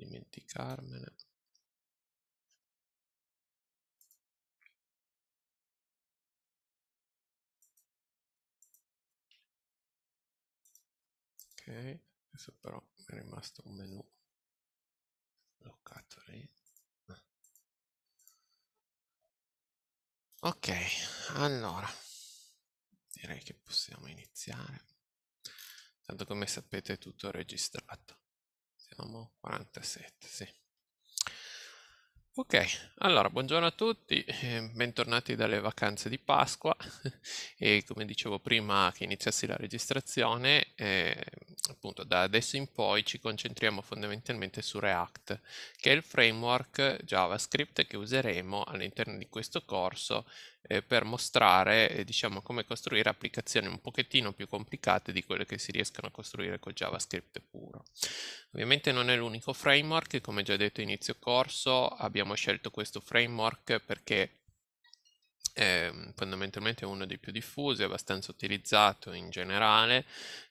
dimenticarmene. Ok, adesso però mi è rimasto un menu bloccato lì. Ok, allora direi che possiamo iniziare. Tanto come sapete è tutto registrato siamo 47, sì. Ok, allora buongiorno a tutti, eh, bentornati dalle vacanze di Pasqua e come dicevo prima che iniziassi la registrazione, eh, appunto da adesso in poi ci concentriamo fondamentalmente su React, che è il framework JavaScript che useremo all'interno di questo corso eh, per mostrare eh, diciamo, come costruire applicazioni un pochettino più complicate di quelle che si riescono a costruire con JavaScript puro. Ovviamente non è l'unico framework, come già detto inizio corso abbiamo scelto questo framework perché ehm, è fondamentalmente uno dei più diffusi, abbastanza utilizzato in generale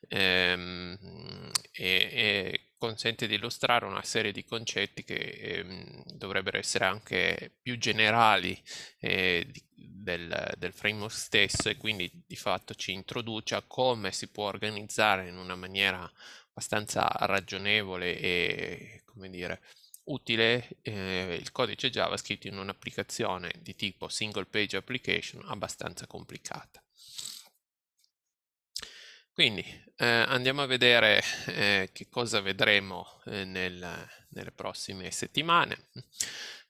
ehm, e, e consente di illustrare una serie di concetti che ehm, dovrebbero essere anche più generali eh, del, del, framework stesso e quindi di fatto ci introduce a come si può organizzare in una maniera abbastanza ragionevole e come dire utile eh, il codice JavaScript in un'applicazione di tipo single page application abbastanza complicata. Quindi eh, andiamo a vedere eh, che cosa vedremo eh, nel, nelle prossime settimane.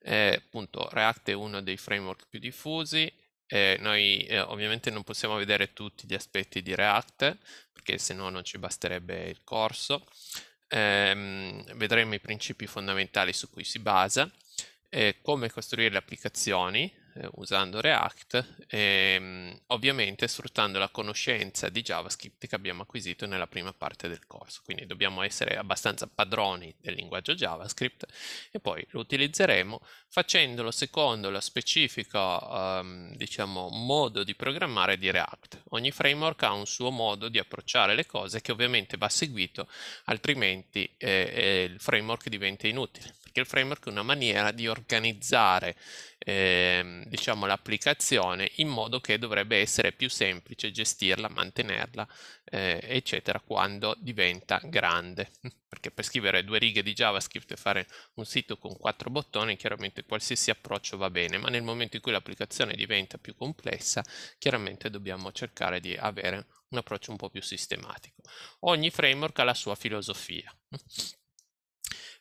Eh, appunto, React è uno dei framework più diffusi. Eh, noi eh, ovviamente non possiamo vedere tutti gli aspetti di React, perché se no non ci basterebbe il corso. Ehm, vedremo i principi fondamentali su cui si basa, come costruire le applicazioni, eh, usando React, e, ehm, ovviamente sfruttando la conoscenza di JavaScript che abbiamo acquisito nella prima parte del corso. Quindi dobbiamo essere abbastanza padroni del linguaggio JavaScript e poi lo utilizzeremo facendolo secondo lo specifico ehm, diciamo, modo di programmare di React. Ogni framework ha un suo modo di approcciare le cose che ovviamente va seguito, altrimenti eh, eh il framework diventa inutile il framework è una maniera di organizzare eh, diciamo, l'applicazione in modo che dovrebbe essere più semplice gestirla, mantenerla, eh, eccetera, quando diventa grande. Perché per scrivere due righe di JavaScript e fare un sito con quattro bottoni, chiaramente qualsiasi approccio va bene, ma nel momento in cui l'applicazione diventa più complessa, chiaramente dobbiamo cercare di avere un approccio un po' più sistematico. Ogni framework ha la sua filosofia.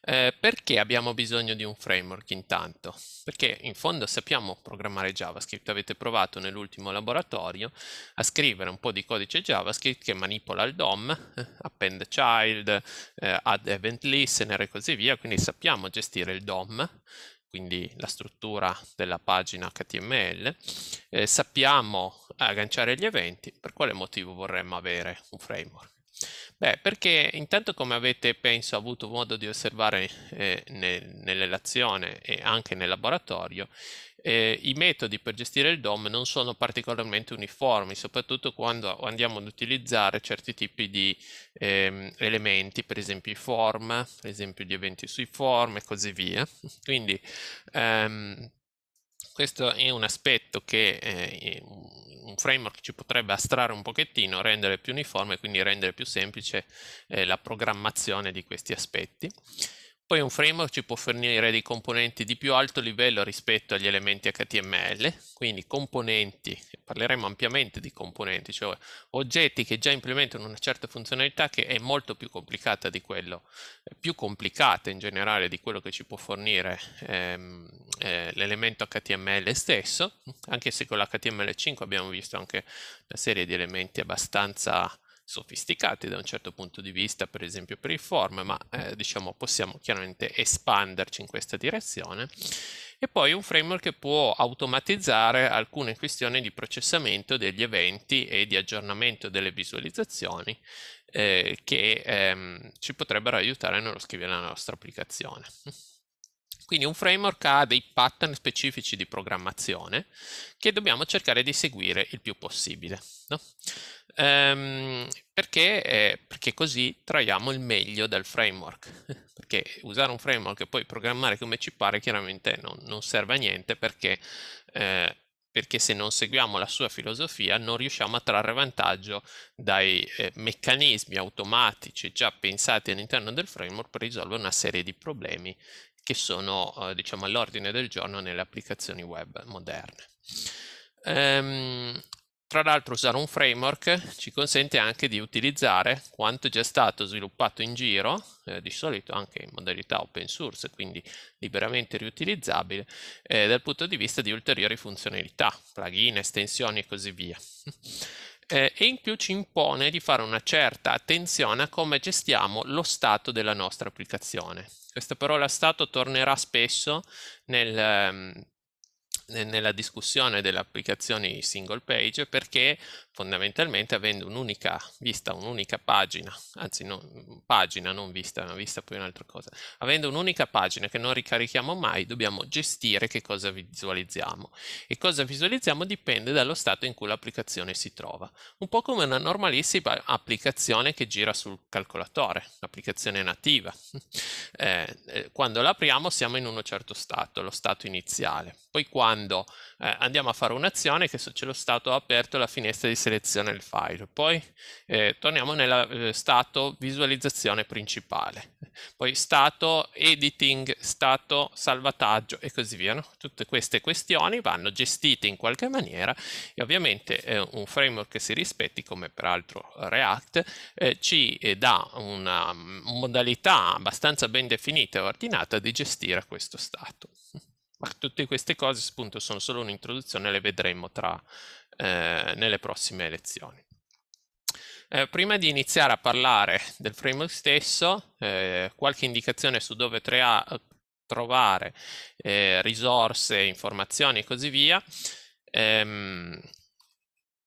Eh, perché abbiamo bisogno di un framework intanto? Perché in fondo sappiamo programmare JavaScript, avete provato nell'ultimo laboratorio a scrivere un po' di codice JavaScript che manipola il DOM, eh, append child, eh, add event listener e così via, quindi sappiamo gestire il DOM quindi la struttura della pagina HTML, eh, sappiamo agganciare gli eventi, per quale motivo vorremmo avere un framework? Beh, perché intanto come avete, penso, avuto modo di osservare eh, ne, nelle e anche nel laboratorio, eh, i metodi per gestire il DOM non sono particolarmente uniformi, soprattutto quando andiamo ad utilizzare certi tipi di eh, elementi, per esempio i form, per esempio gli eventi sui form e così via. Quindi ehm, questo è un aspetto che eh, un framework ci potrebbe astrarre un pochettino, rendere più uniforme, e quindi rendere più semplice eh, la programmazione di questi aspetti. Poi un framework ci può fornire dei componenti di più alto livello rispetto agli elementi HTML, quindi componenti, parleremo ampiamente di componenti, cioè oggetti che già implementano una certa funzionalità che è molto più complicata di quello, eh, più complicata in generale di quello che ci può fornire ehm, eh, l'elemento HTML stesso, anche se con l'HTML5 abbiamo visto anche una serie di elementi abbastanza sofisticati da un certo punto di vista, per esempio per il form, ma eh, diciamo possiamo chiaramente espanderci in questa direzione. E poi un framework che può automatizzare alcune questioni di processamento degli eventi e di aggiornamento delle visualizzazioni eh, che ehm, ci potrebbero aiutare nello scrivere la nostra applicazione. Quindi un framework ha dei pattern specifici di programmazione che dobbiamo cercare di seguire il più possibile, no? ehm, perché, eh, perché, così traiamo il meglio dal framework, perché usare un framework e poi programmare come ci pare chiaramente non, non serve a niente perché, eh, perché, se non seguiamo la sua filosofia non riusciamo a trarre vantaggio dai eh, meccanismi automatici già pensati all'interno del framework per risolvere una serie di problemi che sono eh, diciamo all'ordine del giorno nelle applicazioni web moderne. Ehm, tra l'altro usare un framework ci consente anche di utilizzare quanto già stato sviluppato in giro, eh, di solito anche in modalità open source, quindi liberamente riutilizzabile, eh, dal punto di vista di ulteriori funzionalità, plugin, estensioni e così via eh, e in più ci impone di fare una certa attenzione a come gestiamo lo stato della nostra applicazione. Questa parola stato tornerà spesso nel, ehm, nella discussione delle applicazioni single page perché fondamentalmente avendo un'unica vista, un'unica pagina, anzi no, pagina non vista, una vista poi un'altra cosa, avendo un'unica pagina che non ricarichiamo mai, dobbiamo gestire che cosa visualizziamo e cosa visualizziamo dipende dallo stato in cui l'applicazione si trova, un po' come una normalissima applicazione che gira sul calcolatore, l'applicazione nativa. Eh, eh, quando l'apriamo siamo in uno certo stato, lo stato iniziale, poi quando eh, andiamo a fare un'azione che se c'è lo stato aperto la finestra di seleziona il file. Poi eh, torniamo nella eh, stato visualizzazione principale, poi stato editing, stato salvataggio e così via. No? Tutte queste questioni vanno gestite in qualche maniera e ovviamente eh, un framework che si rispetti, come peraltro React, eh, ci eh, dà una mm, modalità abbastanza ben definita e ordinata di gestire questo stato. Ma tutte queste cose appunto sono solo un'introduzione, le vedremo tra, eh, nelle prossime lezioni. Eh, prima di iniziare a parlare del framework stesso, eh, qualche indicazione su dove trovare eh, risorse, informazioni e così via. Ehm,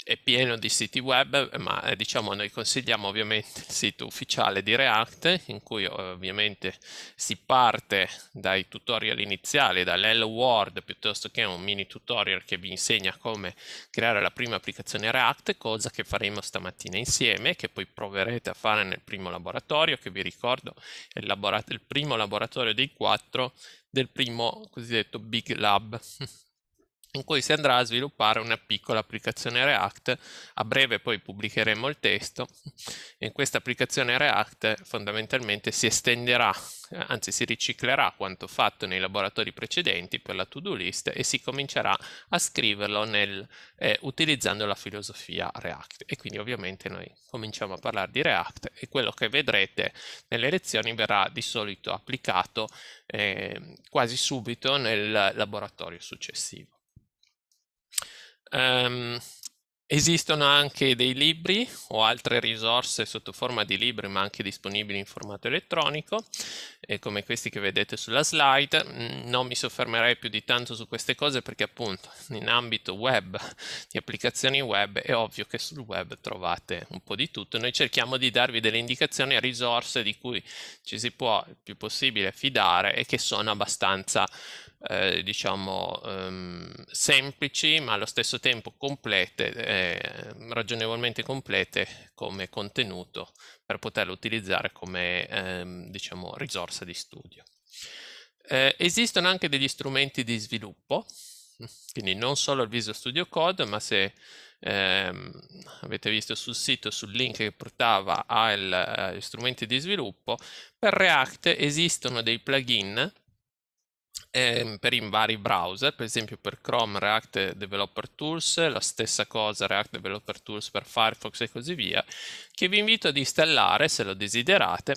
è pieno di siti web, ma eh, diciamo noi consigliamo ovviamente il sito ufficiale di React, in cui eh, ovviamente si parte dai tutorial iniziali, dall'Hello World, piuttosto che un mini tutorial che vi insegna come creare la prima applicazione React, cosa che faremo stamattina insieme, che poi proverete a fare nel primo laboratorio, che vi ricordo è il, laborato- il primo laboratorio dei quattro del primo cosiddetto Big Lab. in cui si andrà a sviluppare una piccola applicazione React, a breve poi pubblicheremo il testo, e questa applicazione React fondamentalmente si estenderà, anzi si riciclerà quanto fatto nei laboratori precedenti per la to-do list e si comincerà a scriverlo nel, eh, utilizzando la filosofia React e quindi ovviamente noi cominciamo a parlare di React e quello che vedrete nelle lezioni verrà di solito applicato eh, quasi subito nel laboratorio successivo. Um, Esistono anche dei libri o altre risorse sotto forma di libri ma anche disponibili in formato elettronico eh, come questi che vedete sulla slide. Mm, non mi soffermerei più di tanto su queste cose perché appunto in ambito web, di applicazioni web, è ovvio che sul web trovate un po' di tutto. Noi cerchiamo di darvi delle indicazioni a risorse di cui ci si può il più possibile fidare e che sono abbastanza eh, diciamo ehm, semplici ma allo stesso tempo complete. Eh, Ehm, ragionevolmente complete come contenuto per poterlo utilizzare come ehm, diciamo, risorsa di studio. Eh, esistono anche degli strumenti di sviluppo, quindi non solo il Visual Studio Code, ma se ehm, avete visto sul sito, sul link che portava agli eh, strumenti di sviluppo, per React esistono dei plugin eh, per i vari browser, per esempio per Chrome React Developer Tools, la stessa cosa React Developer Tools per Firefox e così via, che vi invito ad installare se lo desiderate,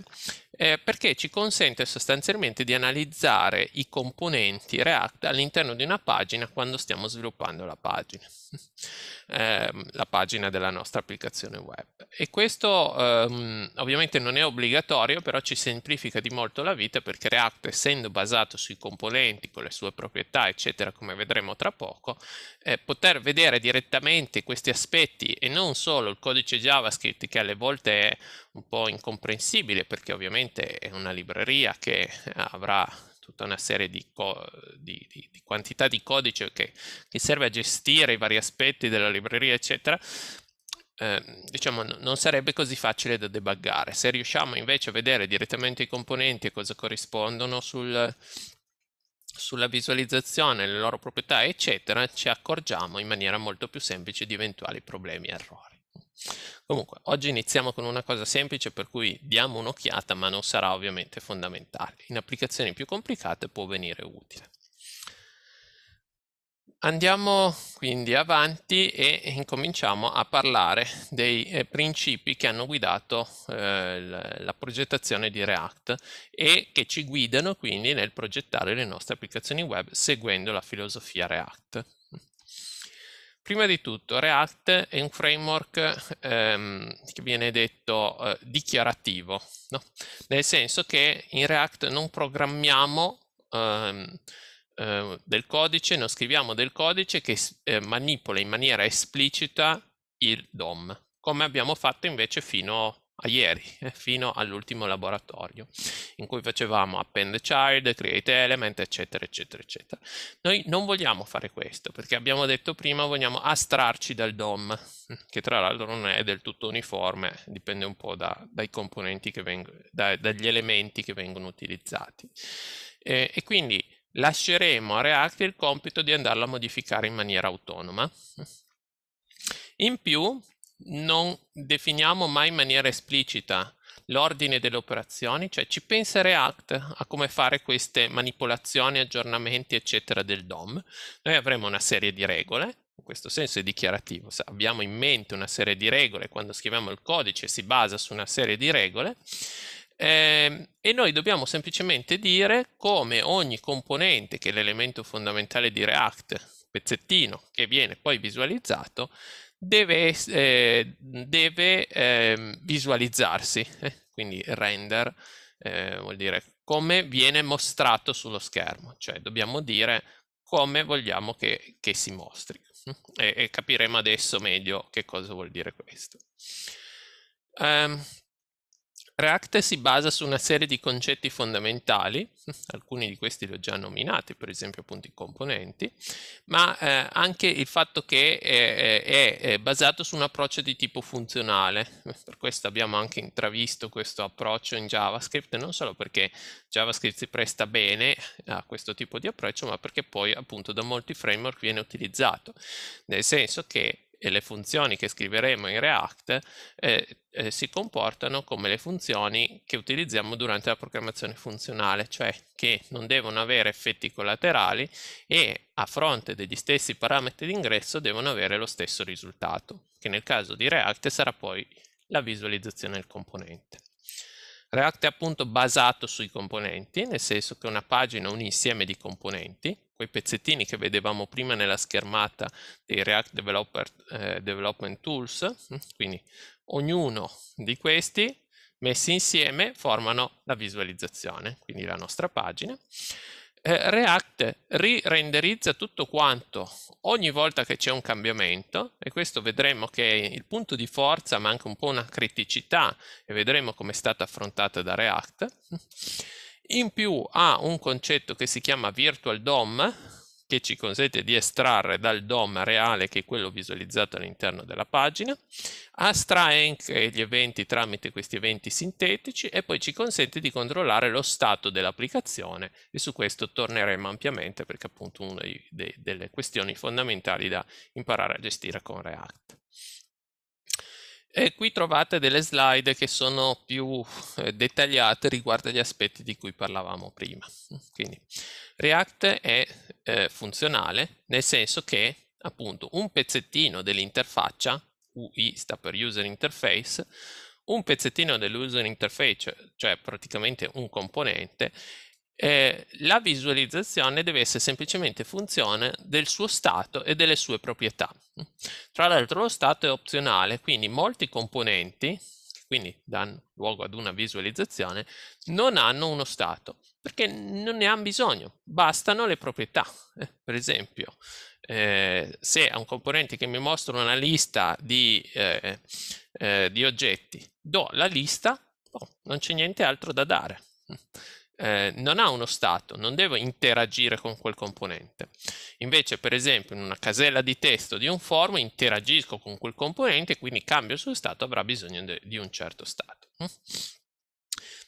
eh, perché ci consente sostanzialmente di analizzare i componenti React all'interno di una pagina quando stiamo sviluppando la pagina, eh, la pagina della nostra applicazione web. E questo ehm, ovviamente non è obbligatorio, però ci semplifica di molto la vita perché React essendo basato sui componenti componenti, con le sue proprietà, eccetera, come vedremo tra poco, eh, poter vedere direttamente questi aspetti e non solo il codice JavaScript che alle volte è un po' incomprensibile perché ovviamente è una libreria che avrà tutta una serie di, di, di, di quantità di codice che, che serve a gestire i vari aspetti della libreria, eccetera, eh, diciamo non sarebbe così facile da debuggare. Se riusciamo invece a vedere direttamente i componenti e cosa corrispondono sul, sulla visualizzazione, le loro proprietà, eccetera, ci accorgiamo in maniera molto più semplice di eventuali problemi e errori. Comunque, oggi iniziamo con una cosa semplice per cui diamo un'occhiata, ma non sarà ovviamente fondamentale. In applicazioni più complicate può venire utile. Andiamo quindi avanti e incominciamo a parlare dei eh, principi che hanno guidato eh, la progettazione di React e che ci guidano quindi nel progettare le nostre applicazioni web seguendo la filosofia React. Prima di tutto, React è un framework ehm, che viene detto eh, dichiarativo, no? nel senso che in React non programmiamo ehm, Ehm, del codice, noi scriviamo del codice che eh, manipola in maniera esplicita il DOM, come abbiamo fatto invece fino a ieri, eh, fino all'ultimo laboratorio, in cui facevamo append child, create element, eccetera, eccetera, eccetera. Noi non vogliamo fare questo, perché abbiamo detto prima vogliamo astrarci dal DOM, che tra l'altro non è del tutto uniforme, dipende un po' da, dai componenti che vengono, da, dagli elementi che vengono utilizzati. Eh, e quindi lasceremo a React il compito di andarlo a modificare in maniera autonoma. In più, non definiamo mai in maniera esplicita l'ordine delle operazioni, cioè ci pensa React a come fare queste manipolazioni, aggiornamenti, eccetera, del DOM. Noi avremo una serie di regole, in questo senso è dichiarativo, abbiamo in mente una serie di regole, quando scriviamo il codice si basa su una serie di regole, eh, e noi dobbiamo semplicemente dire come ogni componente, che è l'elemento fondamentale di React, pezzettino, che viene poi visualizzato, deve, eh, deve ehm, eh, visualizzarsi, quindi render eh, vuol dire come viene mostrato sullo schermo, cioè dobbiamo dire come vogliamo che, che si mostri. E, eh, e, capiremo adesso meglio che cosa vuol dire questo. Um, React si basa su una serie di concetti fondamentali, alcuni di questi li ho già nominati, per esempio appunto i componenti, ma eh, anche il fatto che eh, eh, è, è, basato su un approccio di tipo funzionale, per questo abbiamo anche intravisto questo approccio in JavaScript, non solo perché JavaScript si presta bene a questo tipo di approccio, ma perché poi appunto da molti framework viene utilizzato, nel senso che e le funzioni che scriveremo in React eh, eh, si comportano come le funzioni che utilizziamo durante la programmazione funzionale, cioè che non devono avere effetti collaterali e a fronte degli stessi parametri d'ingresso devono avere lo stesso risultato, che nel caso di React sarà poi la visualizzazione del componente. React è appunto basato sui componenti, nel senso che una pagina è un insieme di componenti, quei pezzettini che vedevamo prima nella schermata dei React Developer, eh, Development Tools, hm, quindi ognuno di questi messi insieme formano la visualizzazione, quindi la nostra pagina eh, React rirenderizza tutto quanto ogni volta che c'è un cambiamento e questo vedremo che è il punto di forza ma anche un po' una criticità e vedremo come è stata affrontata da React. In più ha un concetto che si chiama Virtual DOM che ci consente di estrarre dal DOM reale, che è quello visualizzato all'interno della pagina, astrae anche gli eventi tramite questi eventi sintetici e poi ci consente di controllare lo stato dell'applicazione e su questo torneremo ampiamente perché è appunto una delle questioni fondamentali da imparare a gestire con React. E qui trovate delle slide che sono più eh, dettagliate riguardo agli aspetti di cui parlavamo prima. Quindi React è eh, funzionale nel senso che appunto un pezzettino dell'interfaccia, UI sta per User Interface, un pezzettino dell'user interface, cioè praticamente un componente, eh, la visualizzazione deve essere semplicemente funzione del suo stato e delle sue proprietà. Tra l'altro lo stato è opzionale, quindi molti componenti, quindi danno luogo ad una visualizzazione, non hanno uno stato perché non ne hanno bisogno, bastano le proprietà. Eh, per esempio, eh, se a un componente che mi mostra una lista di, eh, eh, di oggetti do la lista, oh, non c'è niente altro da dare. Eh, non ha uno stato, non devo interagire con quel componente. Invece, per esempio, in una casella di testo di un form interagisco con quel componente, quindi cambio il suo stato, avrà bisogno de- di un certo stato. Mm?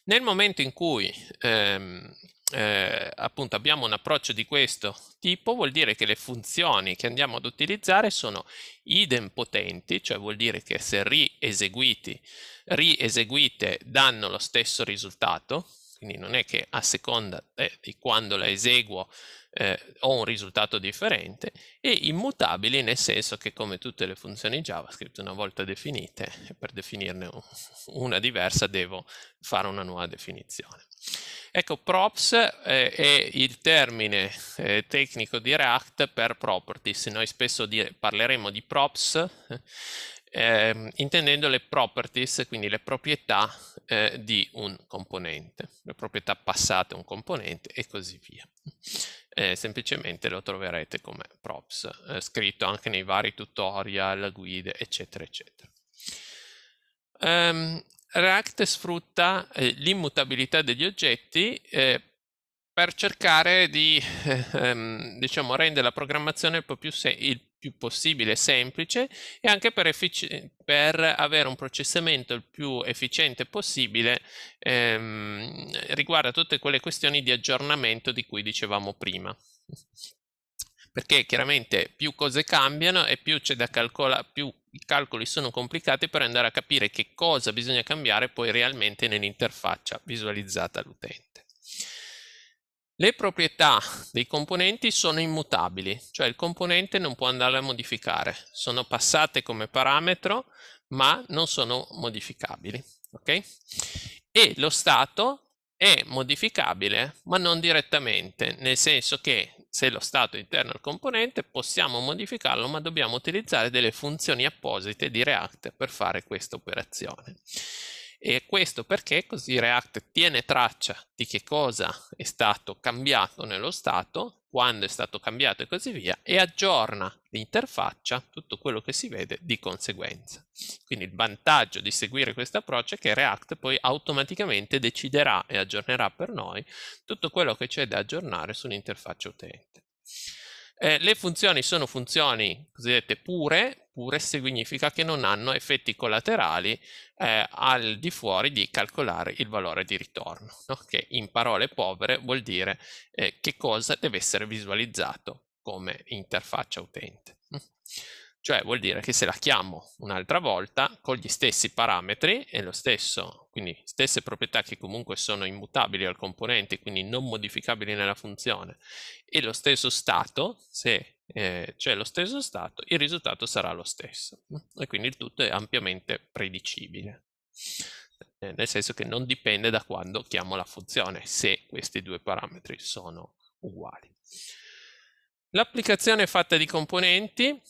Nel momento in cui ehm, eh, appunto abbiamo un approccio di questo tipo, vuol dire che le funzioni che andiamo ad utilizzare sono idempotenti, cioè vuol dire che se rieseguiti, rieseguite danno lo stesso risultato, quindi non è che a seconda eh, di quando la eseguo eh, ho un risultato differente e immutabili nel senso che come tutte le funzioni JavaScript una volta definite, per definirne una diversa devo fare una nuova definizione. Ecco, props eh, è il termine eh, tecnico di React per properties. Noi spesso di, parleremo di props eh, ehm, intendendo le properties, quindi le proprietà eh, di un componente, le proprietà passate a un componente e così via eh, semplicemente lo troverete come props, eh, scritto anche nei vari tutorial, guide, eccetera, eccetera. Um, React sfrutta eh, l'immutabilità degli oggetti eh, per cercare di ehm, diciamo, rendere la programmazione il più, il più possibile semplice e anche per, per avere un processamento il più efficiente possibile ehm, riguardo a tutte quelle questioni di aggiornamento di cui dicevamo prima. Perché chiaramente più cose cambiano e più c'è da calcolare, più i calcoli sono complicati per andare a capire che cosa bisogna cambiare poi realmente nell'interfaccia visualizzata all'utente. Le proprietà dei componenti sono immutabili, cioè il componente non può andare a modificare, sono passate come parametro ma non sono modificabili. Okay? E lo stato è modificabile ma non direttamente, nel senso che se lo stato è interno al componente possiamo modificarlo ma dobbiamo utilizzare delle funzioni apposite di React per fare questa operazione. E questo perché così React tiene traccia di che cosa è stato cambiato nello stato, quando è stato cambiato e così via, e aggiorna l'interfaccia, tutto quello che si vede di conseguenza. Quindi il vantaggio di seguire questo approccio è che React poi automaticamente deciderà e aggiornerà per noi tutto quello che c'è da aggiornare sull'interfaccia utente. Eh, le funzioni sono funzioni cosiddette pure, oppure significa che non hanno effetti collaterali eh, al di fuori di calcolare il valore di ritorno, no? che in parole povere vuol dire eh, che cosa deve essere visualizzato come interfaccia utente. Mm? Cioè vuol dire che se la chiamo un'altra volta con gli stessi parametri e lo stesso, quindi stesse proprietà che comunque sono immutabili al componente, quindi non modificabili nella funzione, e lo stesso stato, se eh, c'è cioè, lo stesso stato, il risultato sarà lo stesso. E quindi il tutto è ampiamente predicibile, eh, nel senso che non dipende da quando chiamo la funzione, se questi due parametri sono uguali. L'applicazione è fatta di componenti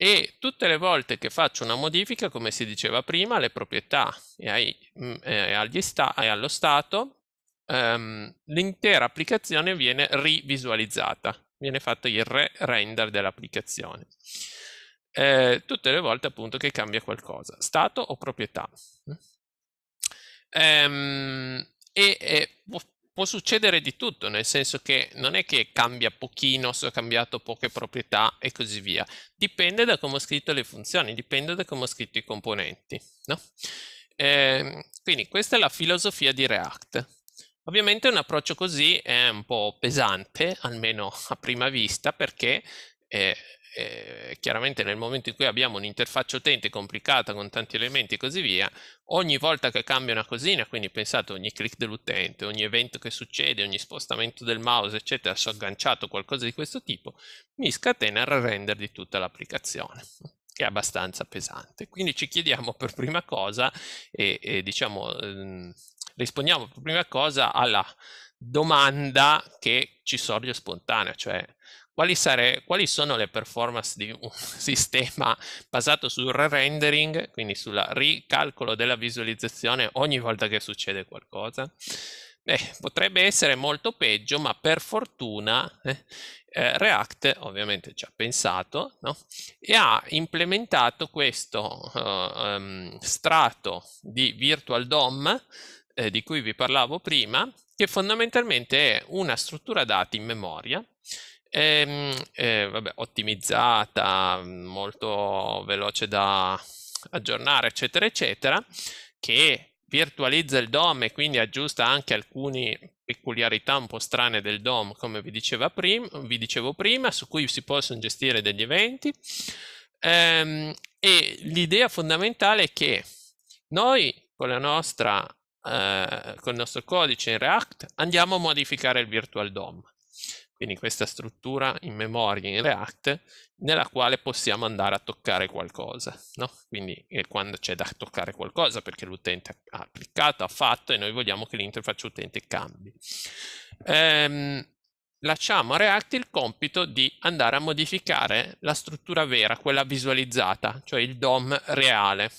e tutte le volte che faccio una modifica, come si diceva prima, alle proprietà e, ai, mm, e, eh, sta e allo stato, ehm, l'intera applicazione viene rivisualizzata viene fatto il re render dell'applicazione. Eh, tutte le volte appunto che cambia qualcosa, stato o proprietà. Mm. Ehm, e, e può, può, succedere di tutto, nel senso che non è che cambia pochino, se ho cambiato poche proprietà e così via. Dipende da come ho scritto le funzioni, dipende da come ho scritto i componenti. No? Ehm, quindi questa è la filosofia di React. Ovviamente un approccio così è un po' pesante, almeno a prima vista, perché eh, eh, chiaramente nel momento in cui abbiamo un'interfaccia utente complicata con tanti elementi e così via, ogni volta che cambia una cosina, quindi pensate ogni click dell'utente, ogni evento che succede, ogni spostamento del mouse, eccetera, se ho agganciato qualcosa di questo tipo, mi scatena il render di tutta l'applicazione che è abbastanza pesante. Quindi ci chiediamo per prima cosa, e, e diciamo ehm, rispondiamo per prima cosa alla domanda che ci sorge spontanea, cioè quali, sare, quali sono le performance di un sistema basato sul re-rendering, quindi sul ricalcolo della visualizzazione ogni volta che succede qualcosa? Beh, potrebbe essere molto peggio, ma per fortuna eh, eh React ovviamente ci ha pensato no? e ha implementato questo uh, um, strato di Virtual DOM eh, di cui vi parlavo prima, che fondamentalmente è una struttura dati in memoria, ehm, eh, vabbè, ottimizzata, molto veloce da aggiornare, eccetera, eccetera, che virtualizza il DOM e quindi aggiusta anche alcune peculiarità un po' strane del DOM, come vi, prim vi dicevo prima, su cui si possono gestire degli eventi. Ehm, e l'idea fondamentale è che noi con la nostra eh, con il nostro codice in React andiamo a modificare il virtual DOM. Quindi questa struttura in memoria in React nella quale possiamo andare a toccare qualcosa, no? Quindi eh, quando c'è da toccare qualcosa perché l'utente ha cliccato, ha fatto e noi vogliamo che l'interfaccia utente cambi. Ehm, lasciamo a React il compito di andare a modificare la struttura vera, quella visualizzata, cioè il DOM reale.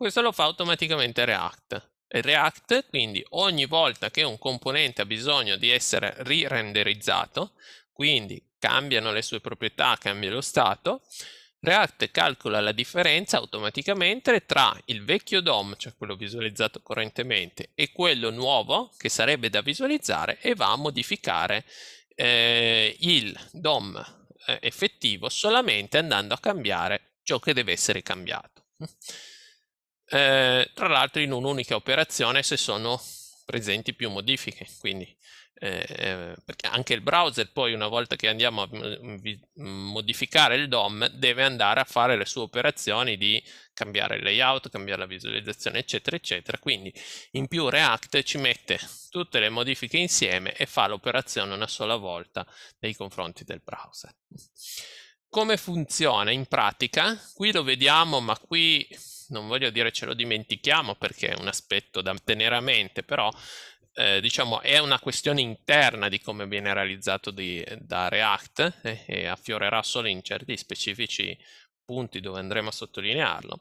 Questo lo fa automaticamente React. React, quindi ogni volta che un componente ha bisogno di essere rirenderizzato, quindi cambiano le sue proprietà, cambia lo stato, React calcola la differenza automaticamente tra il vecchio DOM, cioè quello visualizzato correntemente, e quello nuovo che sarebbe da visualizzare e va a modificare eh, il DOM eh, effettivo solamente andando a cambiare ciò che deve essere cambiato eh, tra l'altro in un'unica operazione se sono presenti più modifiche, quindi eh, perché anche il browser poi una volta che andiamo a modificare il DOM deve andare a fare le sue operazioni di cambiare il layout, cambiare la visualizzazione eccetera eccetera quindi in più React ci mette tutte le modifiche insieme e fa l'operazione una sola volta nei confronti del browser come funziona in pratica? qui lo vediamo ma qui non voglio dire ce lo dimentichiamo perché è un aspetto da tenere a mente, però eh, diciamo è una questione interna di come viene realizzato di, da React eh, e affiorerà solo in certi specifici punti dove andremo a sottolinearlo.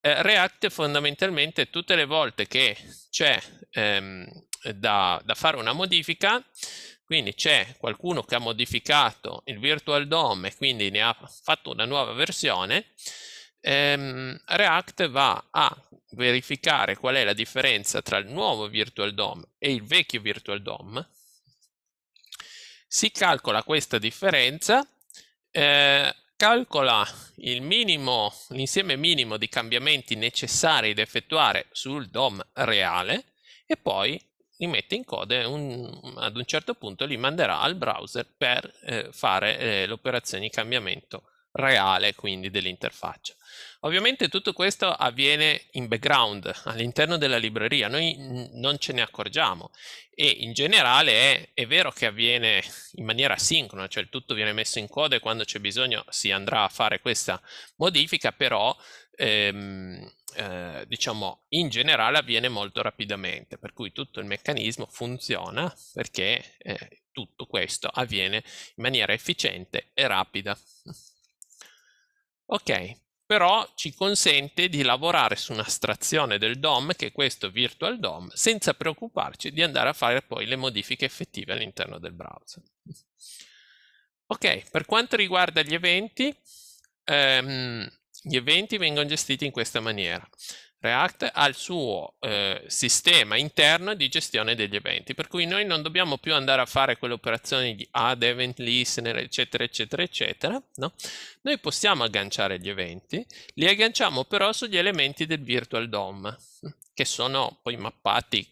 Eh, React fondamentalmente tutte le volte che c'è ehm, da, da fare una modifica, quindi c'è qualcuno che ha modificato il virtual DOM e quindi ne ha fatto una nuova versione, ehm, React va a verificare qual è la differenza tra il nuovo Virtual DOM e il vecchio Virtual DOM, si calcola questa differenza, eh, calcola l'insieme minimo, minimo di cambiamenti necessari da effettuare sul DOM reale e poi li mette in code un, ad un certo punto li manderà al browser per eh, fare eh, l'operazione di cambiamento reale quindi dell'interfaccia. Ovviamente tutto questo avviene in background, all'interno della libreria, noi non ce ne accorgiamo e in generale è, è, vero che avviene in maniera sincrona, cioè tutto viene messo in coda e quando c'è bisogno si andrà a fare questa modifica, però ehm, eh, diciamo in generale avviene molto rapidamente, per cui tutto il meccanismo funziona perché eh, tutto questo avviene in maniera efficiente e rapida. Ok, però ci consente di lavorare su un'astrazione del DOM, che è questo virtual DOM, senza preoccuparci di andare a fare poi le modifiche effettive all'interno del browser. Ok, per quanto riguarda gli eventi, ehm, gli eventi vengono gestiti in questa maniera. React ha il suo eh, sistema interno di gestione degli eventi, per cui noi non dobbiamo più andare a fare quelle operazioni di add ah, event listener, eccetera, eccetera, eccetera. No? Noi possiamo agganciare gli eventi, li agganciamo però sugli elementi del virtual DOM, che sono poi mappati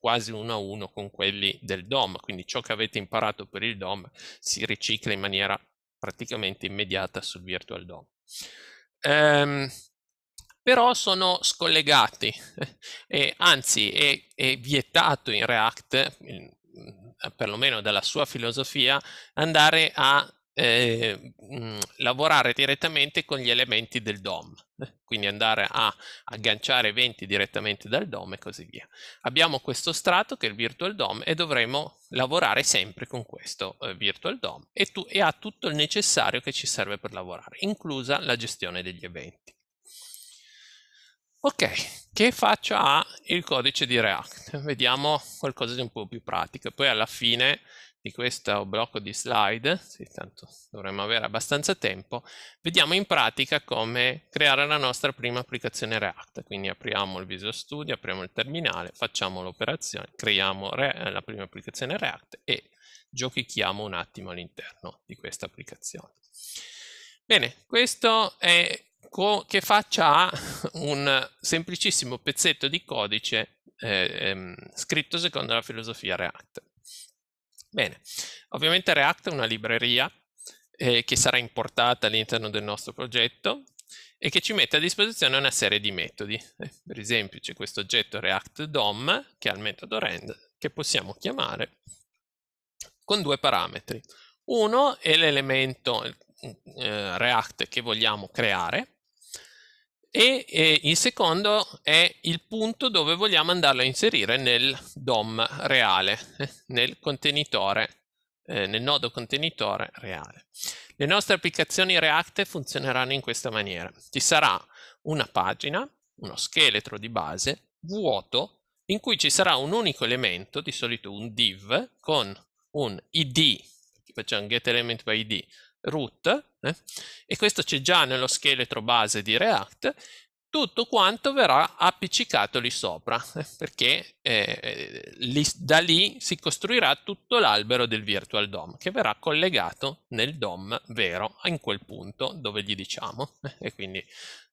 quasi uno a uno con quelli del DOM, quindi ciò che avete imparato per il DOM si ricicla in maniera praticamente immediata sul virtual DOM. Um, però sono scollegati, e, anzi è, è, vietato in React, mm, perlomeno dalla sua filosofia, andare a eh, mh, mm, lavorare direttamente con gli elementi del DOM, quindi andare a agganciare eventi direttamente dal DOM e così via. Abbiamo questo strato che è il Virtual DOM e dovremo lavorare sempre con questo eh, Virtual DOM e, tu, e ha tutto il necessario che ci serve per lavorare, inclusa la gestione degli eventi. Ok, che faccia ha il codice di React? Vediamo qualcosa di un po' più pratico. Poi alla fine di questo blocco di slide, sì, tanto dovremmo avere abbastanza tempo, vediamo in pratica come creare la nostra prima applicazione React. Quindi apriamo il Visual Studio, apriamo il terminale, facciamo l'operazione, creiamo la prima applicazione React e giochichiamo un attimo all'interno di questa applicazione. Bene, questo è co- che faccia a un semplicissimo pezzetto di codice eh, ehm, scritto secondo la filosofia React. Bene, ovviamente React è una libreria eh, che sarà importata all'interno del nostro progetto e che ci mette a disposizione una serie di metodi. Eh, per esempio c'è questo oggetto React DOM che ha il metodo rend che possiamo chiamare con due parametri. Uno è l'elemento eh, React che vogliamo creare e, e eh, in secondo è il punto dove vogliamo andarlo a inserire nel DOM reale, eh, nel contenitore eh, nel nodo contenitore reale. Le nostre applicazioni React funzioneranno in questa maniera. Ci sarà una pagina, uno scheletro di base, vuoto, in cui ci sarà un unico elemento, di solito un div, con un id, facciamo get element by id, root, eh? e questo c'è già nello scheletro base di React, tutto quanto verrà appiccicato lì sopra, eh? perché eh, eh lì, da lì si costruirà tutto l'albero del virtual DOM, che verrà collegato nel DOM vero, in quel punto dove gli diciamo. Eh, e quindi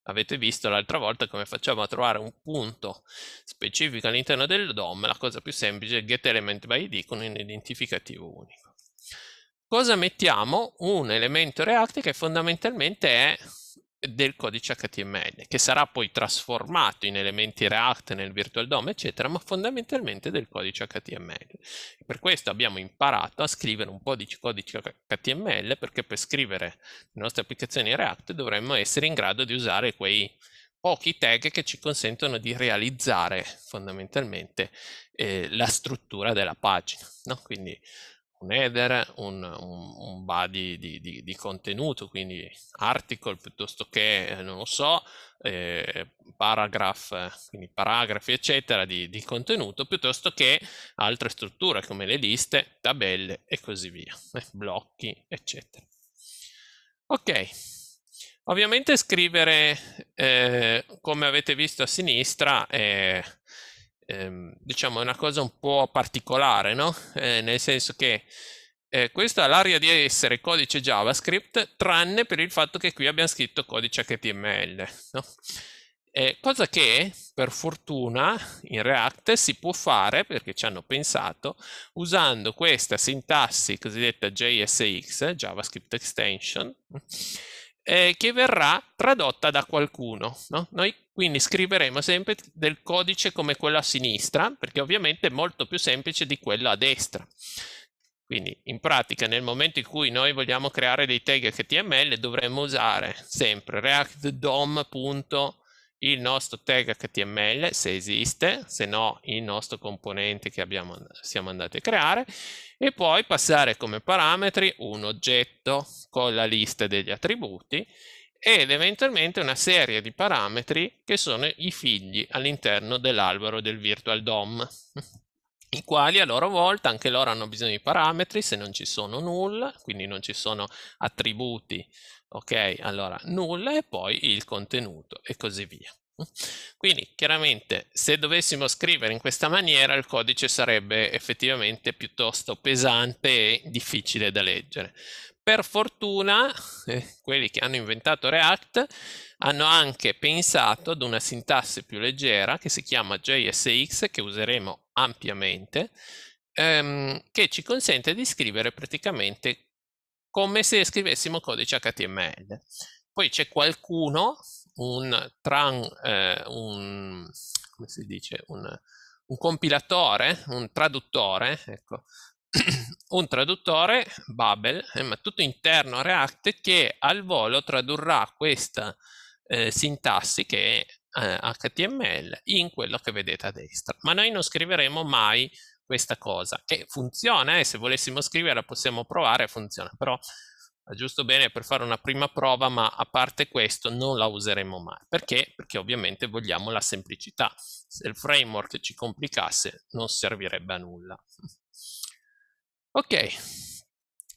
avete visto l'altra volta come facciamo a trovare un punto specifico all'interno del DOM, la cosa più semplice è getElementById con un identificativo unico cosa mettiamo? Un elemento React che fondamentalmente è del codice HTML, che sarà poi trasformato in elementi React nel Virtual DOM, eccetera, ma fondamentalmente del codice HTML. Per questo abbiamo imparato a scrivere un po' di codice HTML, perché per scrivere le nostre applicazioni React dovremmo essere in grado di usare quei pochi tag che ci consentono di realizzare fondamentalmente eh, la struttura della pagina. No? Quindi un header, un, un, un body di, di, di, contenuto, quindi article piuttosto che, eh, non lo so, eh, paragraph, eh, quindi paragrafi, eccetera, di, di, contenuto, piuttosto che altre strutture come le liste, tabelle e così via, eh, blocchi, eccetera. Ok. Ovviamente scrivere, eh, come avete visto a sinistra, è ehm, diciamo, è una cosa un po' particolare, no? Eh, nel senso che eh, questa ha l'aria di essere codice JavaScript, tranne per il fatto che qui abbiamo scritto codice HTML, no? Eh, cosa che per fortuna in React si può fare, perché ci hanno pensato, usando questa sintassi cosiddetta JSX, JavaScript Extension, eh, che verrà tradotta da qualcuno. No? Noi quindi scriveremo sempre del codice come quello a sinistra, perché ovviamente è molto più semplice di quello a destra. Quindi in pratica nel momento in cui noi vogliamo creare dei tag HTML dovremmo usare sempre React DOM. Il nostro tag HTML se esiste, se no il nostro componente che abbiamo, siamo andati a creare e poi passare come parametri un oggetto con la lista degli attributi ed eventualmente una serie di parametri che sono i figli all'interno dell'albero del virtual DOM, i quali a loro volta anche loro hanno bisogno di parametri, se non ci sono nulla, quindi non ci sono attributi, ok, allora nulla e poi il contenuto e così via. Quindi chiaramente se dovessimo scrivere in questa maniera il codice sarebbe effettivamente piuttosto pesante e difficile da leggere, per fortuna eh, quelli che hanno inventato React hanno anche pensato ad una sintassi più leggera che si chiama JSX, che useremo ampiamente, ehm, che ci consente di scrivere praticamente come se scrivessimo codice HTML. Poi c'è qualcuno, un, tran, eh, un, dice, un, un compilatore, un traduttore, ecco, un traduttore Babel, eh, ma tutto interno a React, che al volo tradurrà questa eh, sintassi che è HTML eh, in quello che vedete a destra. Ma noi non scriveremo mai questa cosa, che funziona, e eh, se volessimo scriverla possiamo provare, funziona, però giusto bene per fare una prima prova, ma a parte questo non la useremo mai. Perché? Perché ovviamente vogliamo la semplicità. Se il framework ci complicasse non servirebbe a nulla. Ok,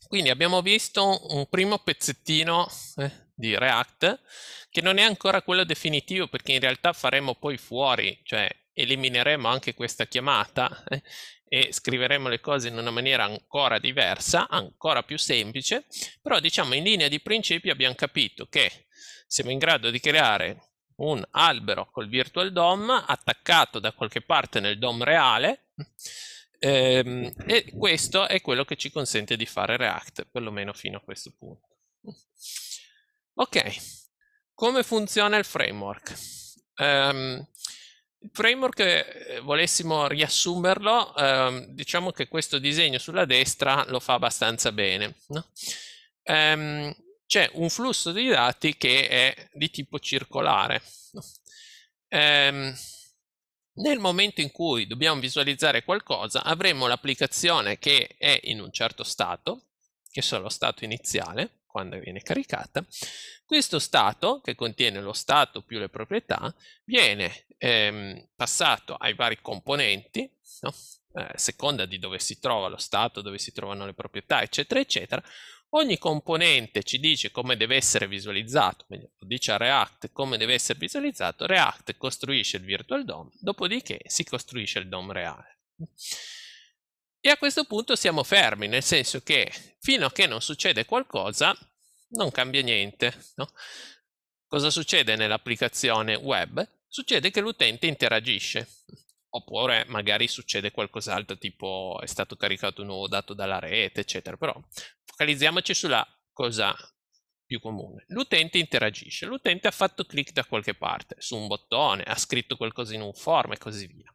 quindi abbiamo visto un primo pezzettino eh, di React che non è ancora quello definitivo perché in realtà faremo poi fuori, cioè elimineremo anche questa chiamata eh, e scriveremo le cose in una maniera ancora diversa, ancora più semplice, però diciamo in linea di principio abbiamo capito che siamo in grado di creare un albero col virtual DOM attaccato da qualche parte nel DOM reale Ehm, e questo è quello che ci consente di fare React, perlomeno fino a questo punto. Ok, come funziona il framework? Ehm, il framework, eh, volessimo riassumerlo, ehm, diciamo che questo disegno sulla destra lo fa abbastanza bene. No? Ehm, c'è un flusso di dati che è di tipo circolare. No? Ehm, nel momento in cui dobbiamo visualizzare qualcosa, avremo l'applicazione che è in un certo stato, che è lo stato iniziale, quando viene caricata. Questo stato, che contiene lo stato più le proprietà, viene ehm, passato ai vari componenti, no? eh, seconda di dove si trova lo stato, dove si trovano le proprietà, eccetera, eccetera, Ogni componente ci dice come deve essere visualizzato, dice a React come deve essere visualizzato, React costruisce il virtual DOM, dopodiché si costruisce il DOM reale. E a questo punto siamo fermi, nel senso che fino a che non succede qualcosa non cambia niente. No? Cosa succede nell'applicazione web? Succede che l'utente interagisce, oppure magari succede qualcos'altro tipo è stato caricato un nuovo dato dalla rete, eccetera, però focalizziamoci sulla cosa più comune. L'utente interagisce, l'utente ha fatto clic da qualche parte, su un bottone, ha scritto qualcosa in un form e così via.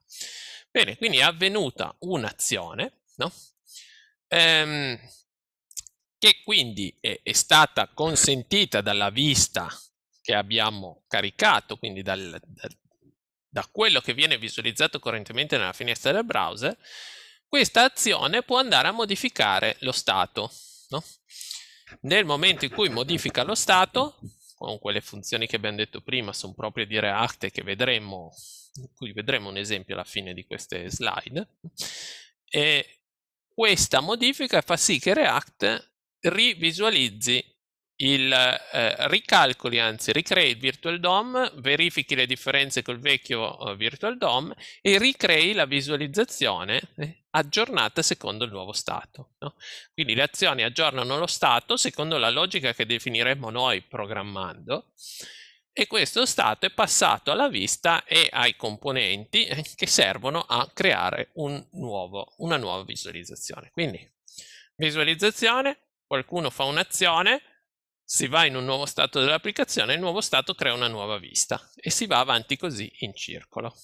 Bene, quindi è avvenuta un'azione, no? ehm, che quindi è, è stata consentita dalla vista che abbiamo caricato, quindi dal, dal, da quello che viene visualizzato correntemente nella finestra del browser, questa azione può andare a modificare lo stato questo, nel momento in cui modifica lo stato, con quelle funzioni che abbiamo detto prima sono proprio di React e che vedremo, cui vedremo un esempio alla fine di queste slide, e questa modifica fa sì che React rivisualizzi il, eh, ricalcoli, anzi ricrei il virtual DOM, verifichi le differenze col vecchio eh, virtual DOM e ricrei la visualizzazione eh, aggiornata secondo il nuovo stato. No? Quindi le azioni aggiornano lo stato secondo la logica che definiremo noi programmando e questo stato è passato alla vista e ai componenti eh, che servono a creare un nuovo, una nuova visualizzazione. Quindi visualizzazione, qualcuno fa un'azione, si va in un nuovo stato dell'applicazione, il nuovo stato crea una nuova vista e si va avanti così in circolo.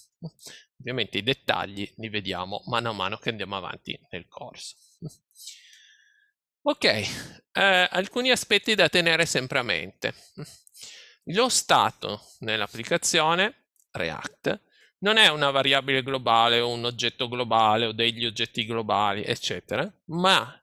Ovviamente i dettagli li vediamo mano a mano che andiamo avanti nel corso. Ok, eh, alcuni aspetti da tenere sempre a mente. Lo stato nell'applicazione React non è una variabile globale o un oggetto globale o degli oggetti globali, eccetera, ma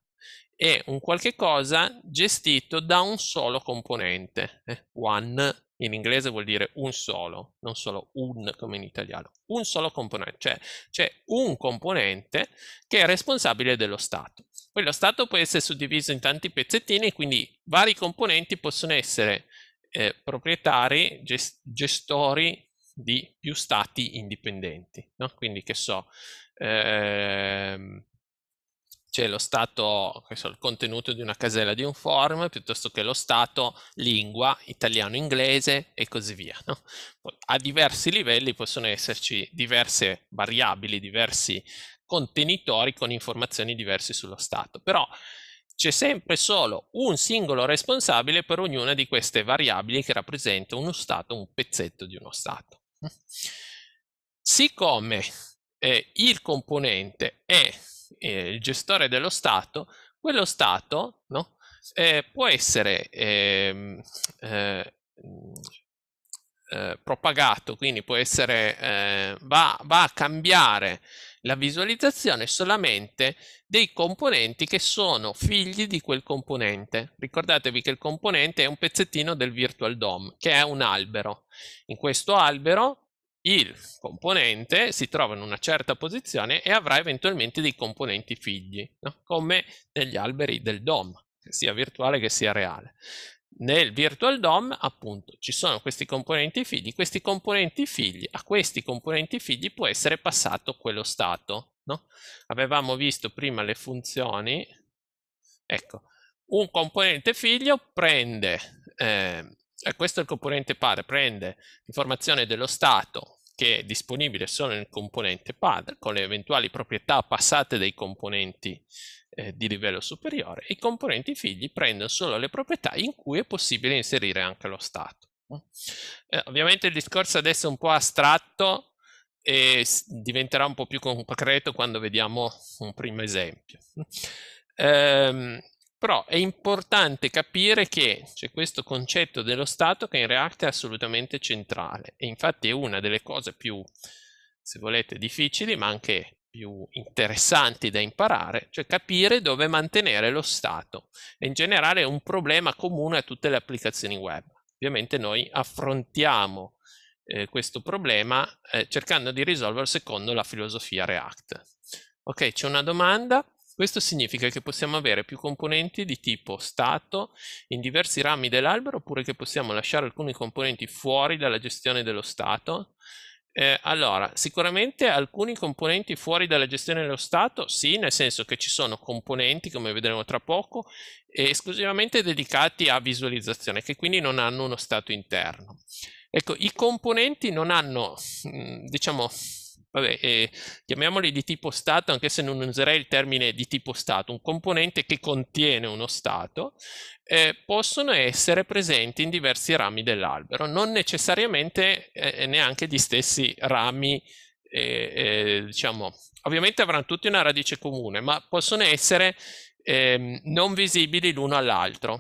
è un qualche cosa gestito da un solo componente. Eh, one in inglese vuol dire un solo, non solo un come in italiano, un solo componente, cioè c'è un componente che è responsabile dello stato. Poi lo stato può essere suddiviso in tanti pezzettini, quindi vari componenti possono essere eh, proprietari, gest gestori di più stati indipendenti, no? quindi che so, ehm, c'è lo stato, so, il contenuto di una casella di un form, piuttosto che lo stato lingua, italiano-inglese e così via. No? A diversi livelli possono esserci diverse variabili, diversi contenitori con informazioni diverse sullo stato, però c'è sempre solo un singolo responsabile per ognuna di queste variabili che rappresenta uno stato, un pezzetto di uno stato. Siccome eh, il componente è eh, il gestore dello Stato, quello Stato no, eh, può essere ehm, eh, mm, eh, propagato, quindi può essere, eh, va, va a cambiare la visualizzazione solamente dei componenti che sono figli di quel componente. Ricordatevi che il componente è un pezzettino del virtual DOM, che è un albero. In questo albero il componente si trova in una certa posizione e avrà eventualmente dei componenti figli, no? come negli alberi del DOM, che sia virtuale che sia reale. Nel virtual DOM, appunto, ci sono questi componenti figli, questi componenti figli, a questi componenti figli può essere passato quello stato. No? Avevamo visto prima le funzioni, ecco, un componente figlio prende eh, questo è il componente padre, prende informazione dello stato che è disponibile solo nel componente padre, con le eventuali proprietà passate dei componenti eh, di livello superiore, e i componenti figli prendono solo le proprietà in cui è possibile inserire anche lo stato. Eh, ovviamente il discorso adesso è un po' astratto e diventerà un po' più concreto quando vediamo un primo esempio. Ehm, però è importante capire che c'è questo concetto dello Stato che in React è assolutamente centrale e infatti è una delle cose più, se volete, difficili ma anche più interessanti da imparare, cioè capire dove mantenere lo Stato. E in generale è un problema comune a tutte le applicazioni web. Ovviamente noi affrontiamo eh, questo problema eh, cercando di risolverlo secondo la filosofia React. Ok, c'è una domanda? Questo significa che possiamo avere più componenti di tipo stato in diversi rami dell'albero oppure che possiamo lasciare alcuni componenti fuori dalla gestione dello stato. Eh, allora, sicuramente alcuni componenti fuori dalla gestione dello Stato, sì, nel senso che ci sono componenti, come vedremo tra poco, esclusivamente dedicati a visualizzazione, che quindi non hanno uno Stato interno. Ecco, i componenti non hanno, mm, diciamo, vabbè, eh, chiamiamoli di tipo stato, anche se non userei il termine di tipo stato, un componente che contiene uno stato, eh, possono essere presenti in diversi rami dell'albero, non necessariamente eh, eh neanche gli stessi rami, eh, eh, diciamo, ovviamente avranno tutti una radice comune, ma possono essere ehm, non visibili l'uno all'altro.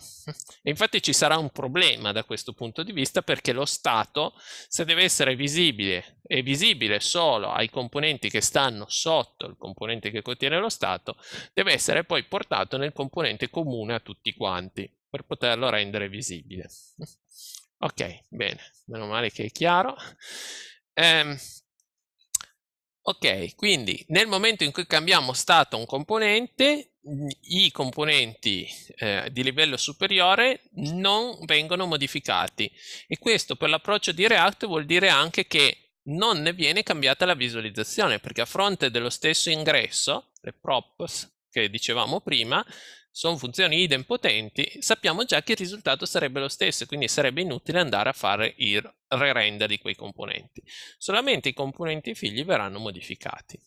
E infatti ci sarà un problema da questo punto di vista perché lo stato, se deve essere visibile, è visibile solo ai componenti che stanno sotto il componente che contiene lo stato, deve essere poi portato nel componente comune a tutti quanti per poterlo rendere visibile. Ok, bene, meno male che è chiaro. Ehm, Ok, quindi nel momento in cui cambiamo stato un componente, i componenti eh, di livello superiore non vengono modificati e questo per l'approccio di React vuol dire anche che non ne viene cambiata la visualizzazione perché a fronte dello stesso ingresso, le props che dicevamo prima, sono funzioni idempotenti, sappiamo già che il risultato sarebbe lo stesso, quindi sarebbe inutile andare a fare il re-render di quei componenti. Solamente i componenti figli verranno modificati.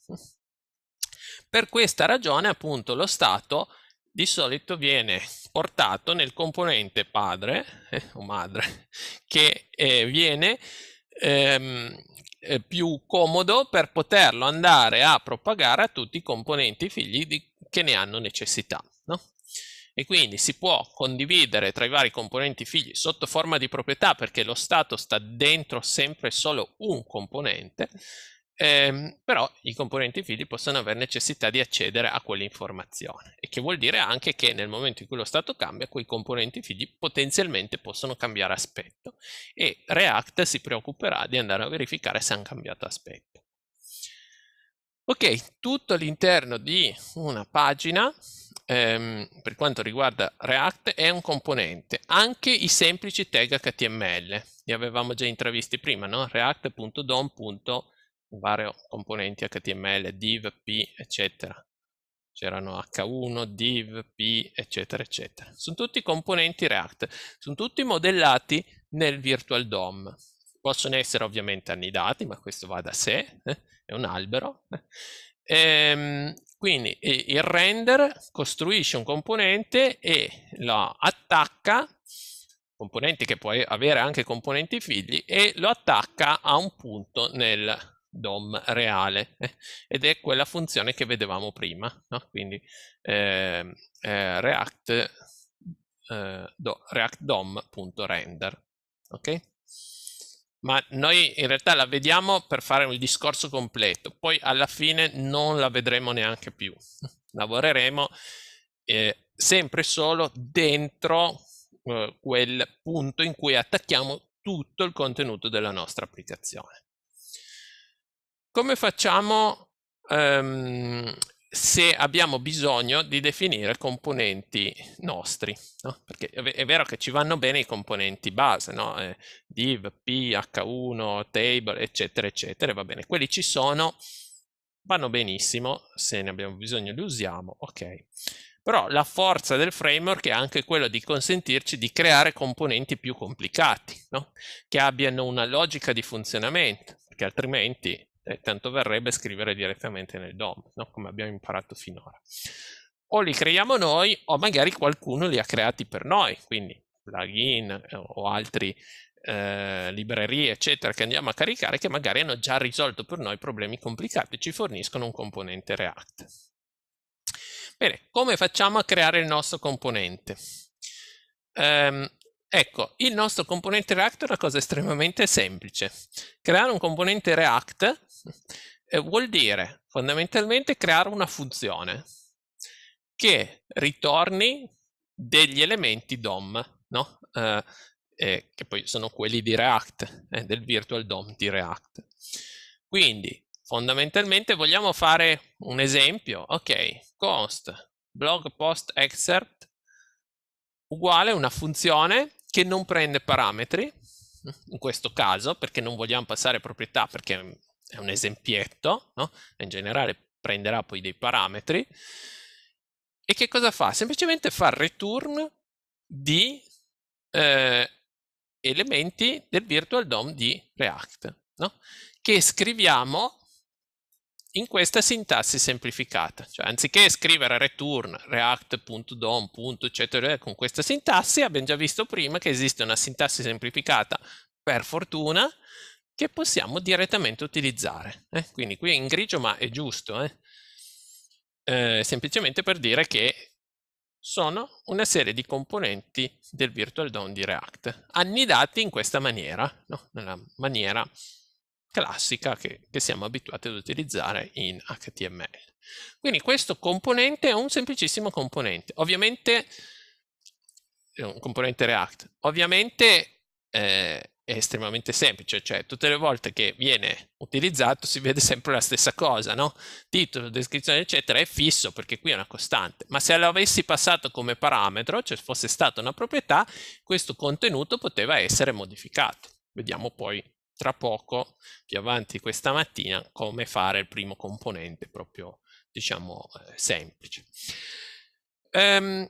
Per questa ragione, appunto, lo stato di solito viene portato nel componente padre eh, o madre, che eh, viene ehm, eh, più comodo per poterlo andare a propagare a tutti i componenti figli di, che ne hanno necessità. No? e quindi si può condividere tra i vari componenti figli sotto forma di proprietà perché lo Stato sta dentro sempre solo un componente, ehm, però i componenti figli possono avere necessità di accedere a quell'informazione e che vuol dire anche che nel momento in cui lo Stato cambia, quei componenti figli potenzialmente possono cambiare aspetto e React si preoccuperà di andare a verificare se hanno cambiato aspetto. Ok, tutto all'interno di una pagina ehm, per quanto riguarda React è un componente, anche i semplici tag HTML, li avevamo già intravisti prima, no? react.dom.vario componenti HTML, div, p, eccetera. C'erano h1, div, p, eccetera, eccetera. Sono tutti componenti React, sono tutti modellati nel virtual DOM. Possono essere ovviamente annidati, ma questo va da sé, eh? è un albero. Ehm, quindi il render costruisce un componente e lo attacca, componente che può avere anche componenti figli, e lo attacca a un punto nel DOM reale eh, ed è quella funzione che vedevamo prima, no? quindi ehm, eh, React, eh, do, react DOM.render. Okay? ma noi in realtà la vediamo per fare un discorso completo, poi alla fine non la vedremo neanche più. Lavoreremo eh, sempre solo dentro eh, quel punto in cui attacchiamo tutto il contenuto della nostra applicazione. Come facciamo ehm, se abbiamo bisogno di definire componenti nostri, no? perché è vero che ci vanno bene i componenti base, no? eh, div, p, h1, table, eccetera, eccetera, va bene, quelli ci sono, vanno benissimo, se ne abbiamo bisogno li usiamo, ok. Però la forza del framework è anche quella di consentirci di creare componenti più complicati, no? che abbiano una logica di funzionamento, perché altrimenti eh, tanto verrebbe scrivere direttamente nel DOM, no? come abbiamo imparato finora. O li creiamo noi o magari qualcuno li ha creati per noi, quindi plugin eh, o altre eh, librerie, eccetera, che andiamo a caricare che magari hanno già risolto per noi problemi complicati e ci forniscono un componente React. Bene, come facciamo a creare il nostro componente? Ehm, Ecco, il nostro componente React è una cosa estremamente semplice. Creare un componente React eh, vuol dire fondamentalmente creare una funzione che ritorni degli elementi DOM, no? eh, eh, che poi sono quelli di React, eh, del virtual DOM di React. Quindi fondamentalmente vogliamo fare un esempio, ok, const blog post excerpt uguale una funzione che non prende parametri, in questo caso, perché non vogliamo passare proprietà, perché è un esempietto, no? in generale prenderà poi dei parametri, e che cosa fa? Semplicemente fa return di eh, elementi del virtual DOM di React, no? che scriviamo in questa sintassi semplificata, cioè anziché scrivere return react.dom. Eh, con questa sintassi, abbiamo già visto prima che esiste una sintassi semplificata per fortuna che possiamo direttamente utilizzare. Eh? Quindi qui è in grigio ma è giusto, eh? Eh, semplicemente per dire che sono una serie di componenti del virtual DOM di React, annidati in questa maniera, no? nella maniera classica che, che siamo abituati ad utilizzare in HTML. Quindi questo componente è un semplicissimo componente. Ovviamente è un componente React. Ovviamente eh, è estremamente semplice, cioè tutte le volte che viene utilizzato si vede sempre la stessa cosa, no? Titolo, descrizione, eccetera, è fisso perché qui è una costante, ma se l'avessi passato come parametro, cioè fosse stata una proprietà, questo contenuto poteva essere modificato. Vediamo poi tra poco, più avanti questa mattina, come fare il primo componente proprio, diciamo, eh, semplice. Um,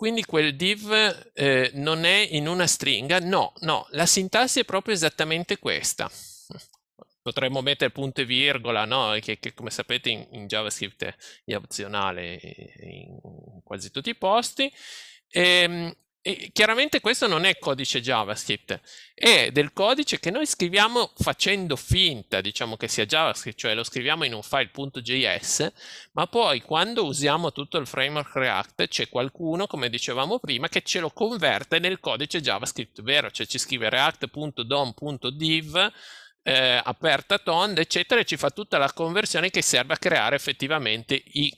quindi quel div eh, non è in una stringa? No, no, la sintassi è proprio esattamente questa. Potremmo mettere punto e virgola, no? che, che come sapete in, in, JavaScript è opzionale in quasi tutti i posti. E, ehm, e chiaramente questo non è codice JavaScript, è del codice che noi scriviamo facendo finta, diciamo che sia JavaScript, cioè lo scriviamo in un file.js, ma poi quando usiamo tutto il framework React c'è qualcuno, come dicevamo prima, che ce lo converte nel codice JavaScript vero, cioè ci scrive react.dom.div eh, aperta tonda, eccetera, e ci fa tutta la conversione che serve a creare effettivamente i,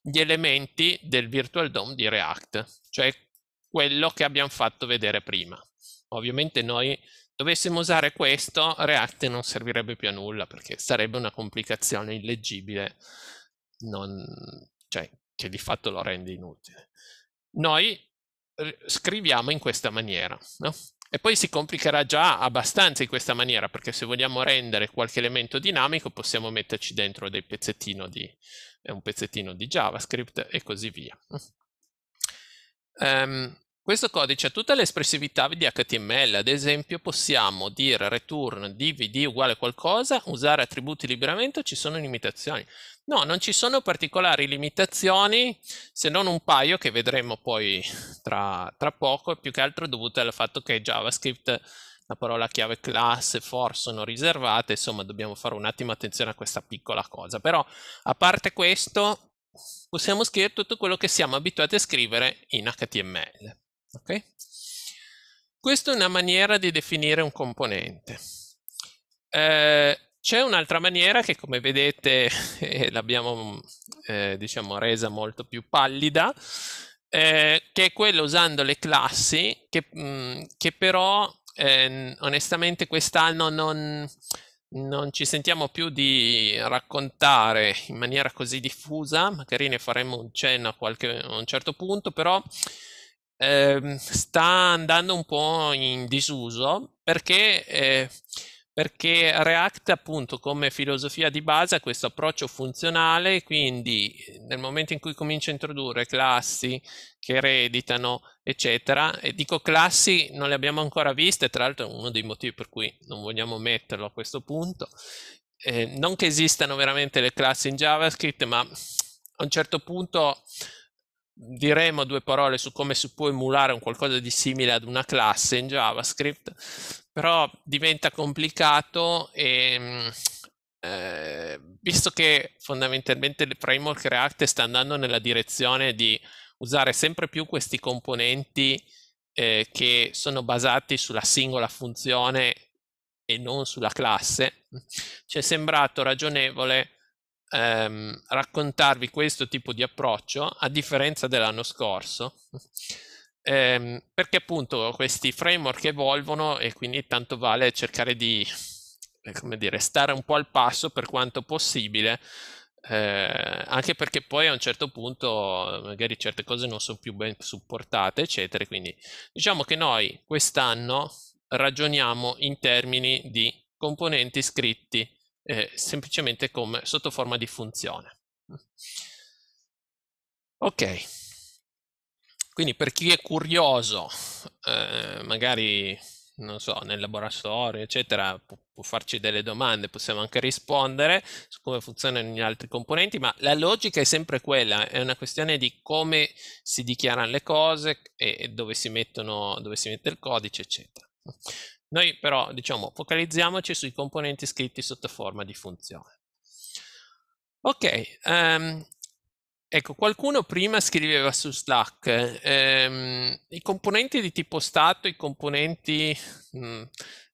gli elementi del virtual DOM di React, cioè quello che abbiamo fatto vedere prima. Ovviamente noi dovessimo usare questo, React non servirebbe più a nulla perché sarebbe una complicazione illeggibile, non, cioè, che di fatto lo rende inutile. Noi scriviamo in questa maniera, no? E poi si complicherà già abbastanza in questa maniera, perché se vogliamo rendere qualche elemento dinamico possiamo metterci dentro dei pezzettino di, eh, un pezzettino di JavaScript e così via. Um, questo codice ha tutta l'espressività di HTML, ad esempio possiamo dire return dvd uguale qualcosa, usare attributi liberamente o ci sono limitazioni? No, non ci sono particolari limitazioni se non un paio che vedremo poi tra, tra poco, più che altro dovute al fatto che JavaScript la parola chiave class for sono riservate, insomma dobbiamo fare un attimo attenzione a questa piccola cosa, però a parte questo possiamo scrivere tutto quello che siamo abituati a scrivere in HTML. Okay? Questa è una maniera di definire un componente. Eh, c'è un'altra maniera che come vedete eh, l'abbiamo eh, diciamo resa molto più pallida, eh, che è quella usando le classi che, mh, mm, che però ehm, onestamente quest'anno non non ci sentiamo più di raccontare in maniera così diffusa, magari ne faremo un cenno a, qualche, a un certo punto, però eh, sta andando un po' in disuso perché eh, perché React appunto come filosofia di base ha questo approccio funzionale, quindi eh, nel momento in cui comincia a introdurre classi che ereditano, eccetera, e dico classi non le abbiamo ancora viste, tra l'altro è uno dei motivi per cui non vogliamo metterlo a questo punto, eh, non che esistano veramente le classi in JavaScript, ma a un certo punto diremo due parole su come si può emulare un qualcosa di simile ad una classe in JavaScript, però diventa complicato e mm, eh, visto che fondamentalmente il framework React sta andando nella direzione di usare sempre più questi componenti eh, che sono basati sulla singola funzione e non sulla classe, ci è sembrato ragionevole ehm, raccontarvi questo tipo di approccio a differenza dell'anno scorso. Ehm, perché appunto questi framework evolvono e quindi tanto vale cercare di eh, come dire, stare un po' al passo per quanto possibile, eh, anche perché poi a un certo punto magari certe cose non sono più ben supportate, eccetera. Quindi diciamo che noi quest'anno ragioniamo in termini di componenti scritti eh, semplicemente come, sotto forma di funzione. Ok, quindi per chi è curioso, eh, magari non so, nel laboratorio, eccetera, può, può, farci delle domande, possiamo anche rispondere su come funzionano gli altri componenti, ma la logica è sempre quella, è una questione di come si dichiarano le cose e, e dove, si mettono, dove si mette il codice, eccetera. Noi però, diciamo, focalizziamoci sui componenti scritti sotto forma di funzione. Ok, um, ecco, qualcuno prima scriveva su Slack um, i componenti di tipo stato, i componenti, mh, mm,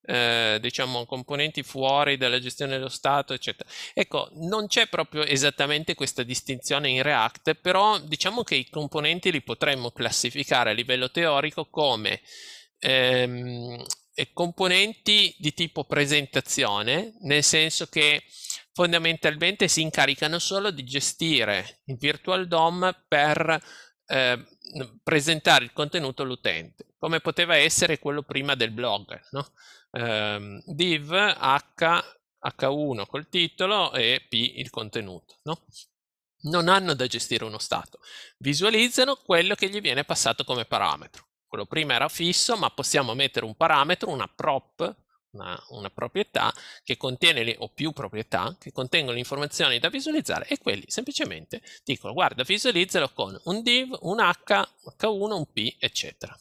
eh, diciamo, componenti fuori dalla gestione dello stato, eccetera. Ecco, non c'è proprio esattamente questa distinzione in React, però diciamo che i componenti li potremmo classificare a livello teorico come ehm, componenti di tipo presentazione, nel senso che fondamentalmente si incaricano solo di gestire il virtual DOM per eh, presentare il contenuto all'utente, come poteva essere quello prima del blog, no? eh, div h, h1 col titolo e p il contenuto. No? Non hanno da gestire uno stato, visualizzano quello che gli viene passato come parametro quello prima era fisso, ma possiamo mettere un parametro, una prop, una, una proprietà che contiene le, o più proprietà che contengono le informazioni da visualizzare e quelli semplicemente dicono guarda visualizzalo con un div, un h, h1, un p, eccetera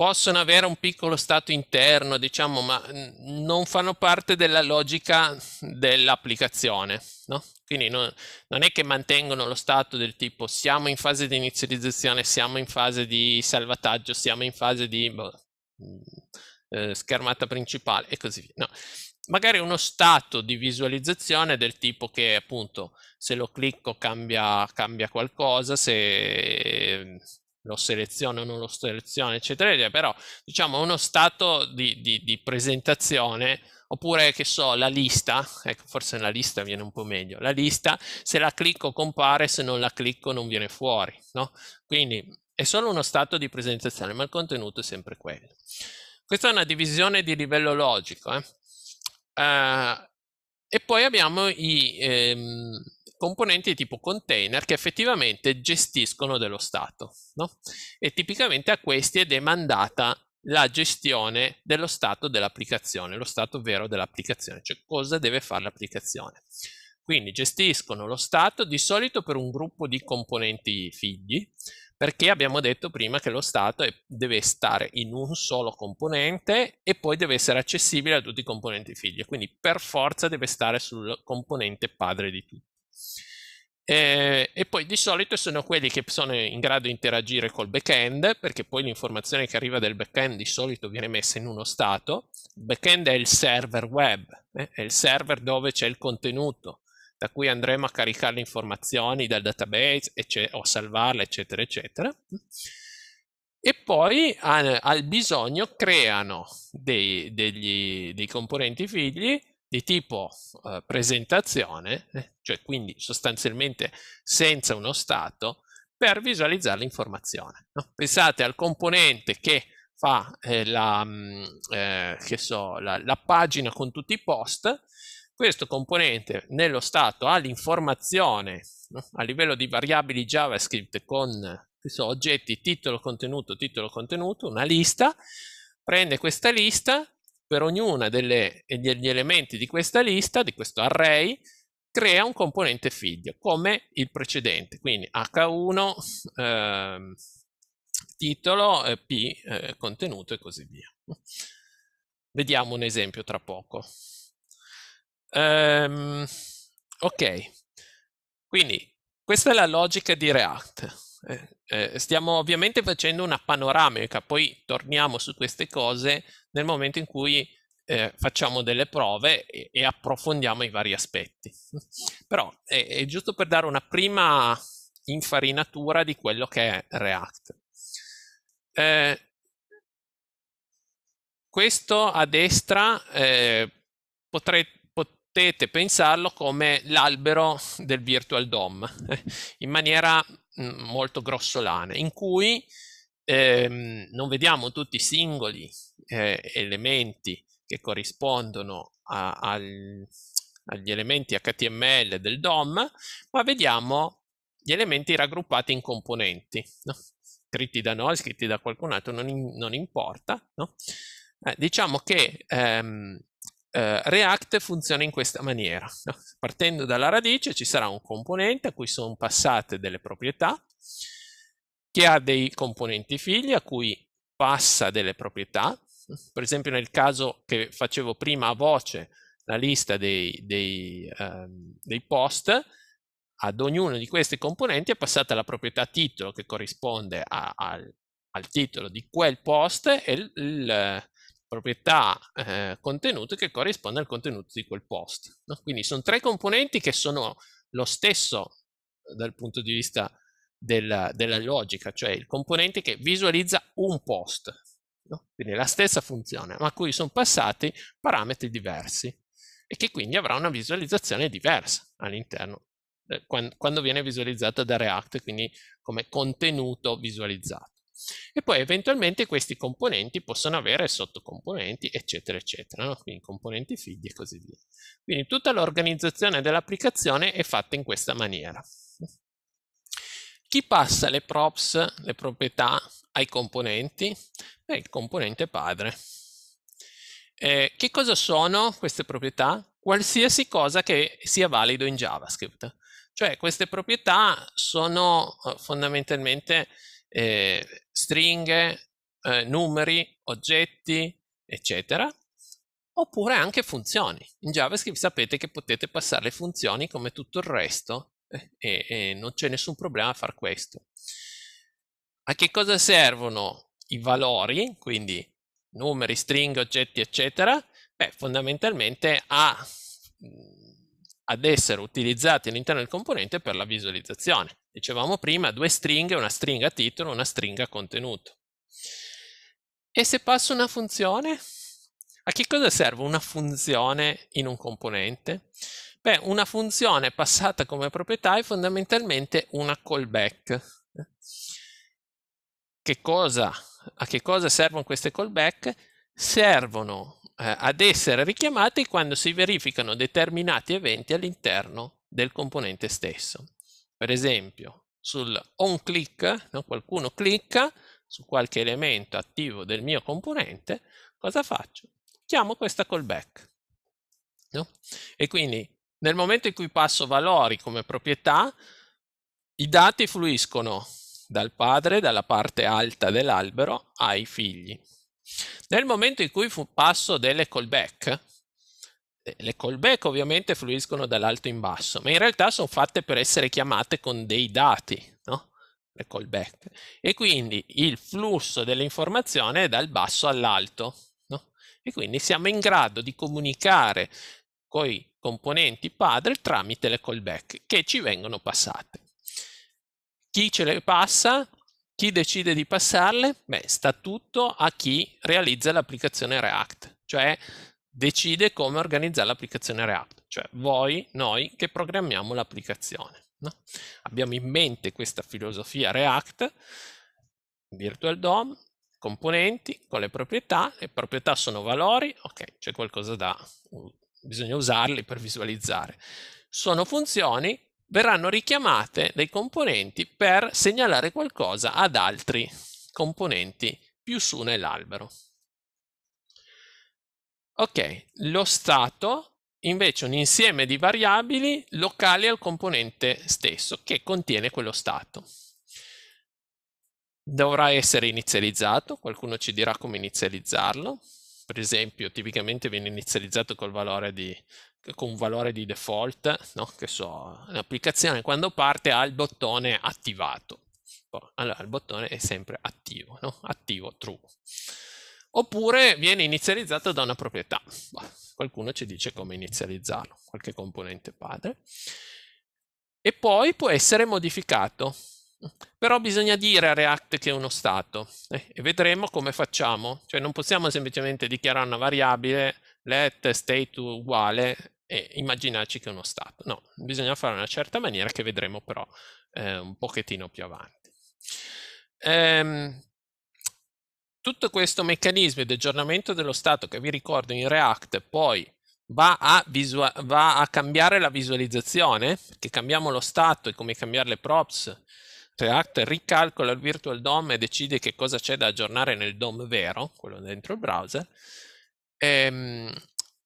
possono avere un piccolo stato interno, diciamo, ma mm, non fanno parte della logica dell'applicazione. No? Quindi non, non è che mantengono lo stato del tipo siamo in fase di inizializzazione, siamo in fase di salvataggio, siamo in fase di boh, mm, eh, schermata principale e così via. No. Magari uno stato di visualizzazione del tipo che appunto se lo clicco cambia, cambia qualcosa, se lo seleziono o non lo seleziono, eccetera, eccetera, però diciamo uno stato di, di, di presentazione oppure che so, la lista, ecco, forse la lista viene un po' meglio, la lista se la clicco compare, se non la clicco non viene fuori, no? Quindi è solo uno stato di presentazione, ma il contenuto è sempre quello. Questa è una divisione di livello logico. Eh? Uh, e poi abbiamo i ehm, componenti tipo container che effettivamente gestiscono dello stato. No? E tipicamente a questi è demandata la gestione dello stato dell'applicazione, lo stato vero dell'applicazione, cioè cosa deve fare l'applicazione. Quindi gestiscono lo stato di solito per un gruppo di componenti figli, perché abbiamo detto prima che lo Stato deve stare in un solo componente e poi deve essere accessibile a tutti i componenti figli, quindi per forza deve stare sul componente padre di tutti. E, e poi di solito sono quelli che sono in grado di interagire col backend, perché poi l'informazione che arriva dal backend di solito viene messa in uno stato. Il backend è il server web, eh? è il server dove c'è il contenuto, da cui andremo a caricare le informazioni dal database ecc- o salvarle, eccetera, eccetera. E poi al, al bisogno creano dei, degli, dei, componenti figli di tipo eh, presentazione, eh, cioè quindi sostanzialmente senza uno stato, per visualizzare l'informazione. No? Pensate al componente che fa eh, la, mm, eh, so, la, la, pagina con tutti i post questo componente nello stato ha l'informazione no? a livello di variabili JavaScript con so, oggetti titolo contenuto, titolo contenuto, una lista, prende questa lista, per ognuna delle, degli elementi di questa lista, di questo array, crea un componente figlio, come il precedente, quindi h1 eh, titolo, eh, p eh, contenuto e così via. Vediamo un esempio tra poco. Um, ok, quindi questa è la logica di React. Eh, eh, stiamo ovviamente facendo una panoramica, poi torniamo su queste cose nel momento in cui eh, facciamo delle prove e, e, approfondiamo i vari aspetti. Però è, è, giusto per dare una prima infarinatura di quello che è React. Eh, questo a destra eh, potrete potete pensarlo come l'albero del Virtual DOM, eh, in maniera mm, molto grossolana, in cui ehm, non vediamo tutti i singoli eh, elementi che corrispondono a, al, agli elementi HTML del DOM, ma vediamo gli elementi raggruppati in componenti, no? scritti da noi, scritti da qualcun altro, non, in, non importa. No? Eh, diciamo che ehm, eh, React funziona in questa maniera. Partendo dalla radice ci sarà un componente a cui sono passate delle proprietà, che ha dei componenti figli a cui passa delle proprietà. Per esempio nel caso che facevo prima a voce la lista dei, dei, ehm, dei post, ad ognuno di questi componenti è passata la proprietà titolo che corrisponde a, al, al, titolo di quel post e il, il proprietà eh, contenuto che corrisponde al contenuto di quel post. No? Quindi sono tre componenti che sono lo stesso eh, dal punto di vista della, della logica, cioè il componente che visualizza un post, no? quindi la stessa funzione, ma a cui sono passati parametri diversi e che quindi avrà una visualizzazione diversa all'interno eh, quando, quando viene visualizzata da React, quindi come contenuto visualizzato. E poi eventualmente questi componenti possono avere sottocomponenti, eccetera, eccetera, no? quindi componenti figli e così via. Quindi tutta l'organizzazione dell'applicazione è fatta in questa maniera. Chi passa le props, le proprietà, ai componenti? È il componente padre. Eh, che cosa sono queste proprietà? Qualsiasi cosa che sia valido in JavaScript. Cioè queste proprietà sono eh, fondamentalmente eh, stringhe, eh, numeri, oggetti, eccetera, oppure anche funzioni. In JavaScript sapete che potete passare le funzioni come tutto il resto eh, e, e non c'è nessun problema a far questo. A che cosa servono i valori, quindi numeri, stringhe, oggetti, eccetera? Beh, fondamentalmente a mm, ad essere utilizzati all'interno del componente per la visualizzazione. Dicevamo prima due stringhe, una stringa titolo, e una stringa contenuto. E se passo una funzione? A che cosa serve una funzione in un componente? Beh, una funzione passata come proprietà è fondamentalmente una callback. Che cosa, a che cosa servono queste callback? Servono eh, ad essere richiamati quando si verificano determinati eventi all'interno del componente stesso. Per esempio, sul on click, no? qualcuno clicca su qualche elemento attivo del mio componente, cosa faccio? Chiamo questa callback. No? E quindi nel momento in cui passo valori come proprietà, i dati fluiscono dal padre, dalla parte alta dell'albero, ai figli. Nel momento in cui passo delle callback, eh, le callback ovviamente fluiscono dall'alto in basso, ma in realtà sono fatte per essere chiamate con dei dati, no? le callback. E quindi il flusso dell'informazione è dal basso all'alto. No? E quindi siamo in grado di comunicare con i componenti padre tramite le callback che ci vengono passate. Chi ce le passa? Chi decide di passarle? Beh, sta tutto a chi realizza l'applicazione React, cioè decide come organizzare l'applicazione React, cioè voi, noi che programmiamo l'applicazione. No? Abbiamo in mente questa filosofia React, Virtual DOM, componenti con le proprietà, le proprietà sono valori, ok, c'è qualcosa da, bisogna usarli per visualizzare. Sono funzioni, verranno richiamate dai componenti per segnalare qualcosa ad altri componenti più su nell'albero. Ok, lo stato invece è un insieme di variabili locali al componente stesso che contiene quello stato. Dovrà essere inizializzato, qualcuno ci dirà come inizializzarlo. Per esempio, tipicamente viene inizializzato col valore di con un valore di default, no? che so, l'applicazione quando parte ha il bottone attivato. Boh, allora il bottone è sempre attivo, no? attivo true. Oppure viene inizializzato da una proprietà. Boh, qualcuno ci dice come inizializzarlo, qualche componente padre. E poi può essere modificato. Però bisogna dire a React che è uno stato eh? e vedremo come facciamo. Cioè non possiamo semplicemente dichiarare una variabile let state uguale e immaginarci che è uno stato. No, bisogna fare una certa maniera che vedremo però eh, un pochettino più avanti. Ehm, tutto questo meccanismo di aggiornamento dello stato che vi ricordo in React poi va a, va a cambiare la visualizzazione, che cambiamo lo stato e come cambiare le props, React ricalcola il virtual DOM e decide che cosa c'è da aggiornare nel DOM vero, quello dentro il browser, ehm,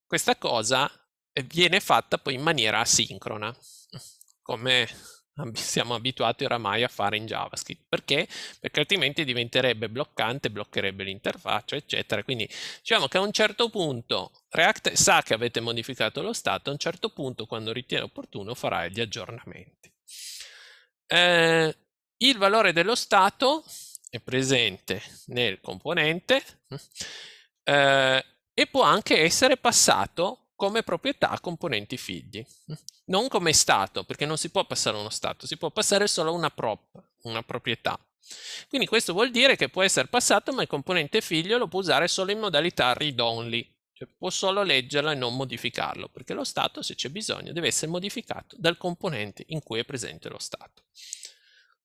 questa cosa eh, viene fatta poi in maniera asincrona, come siamo abituati oramai a fare in JavaScript. Perché? Perché altrimenti diventerebbe bloccante, bloccherebbe l'interfaccia, eccetera. Quindi diciamo che a un certo punto React sa che avete modificato lo stato, a un certo punto, quando ritiene opportuno, farà gli aggiornamenti. Eh, il valore dello stato è presente nel componente eh, e può anche essere passato come proprietà a componenti figli, non come stato, perché non si può passare uno stato, si può passare solo una prop, una proprietà. Quindi questo vuol dire che può essere passato, ma il componente figlio lo può usare solo in modalità read-only, cioè può solo leggerlo e non modificarlo, perché lo stato, se c'è bisogno, deve essere modificato dal componente in cui è presente lo stato.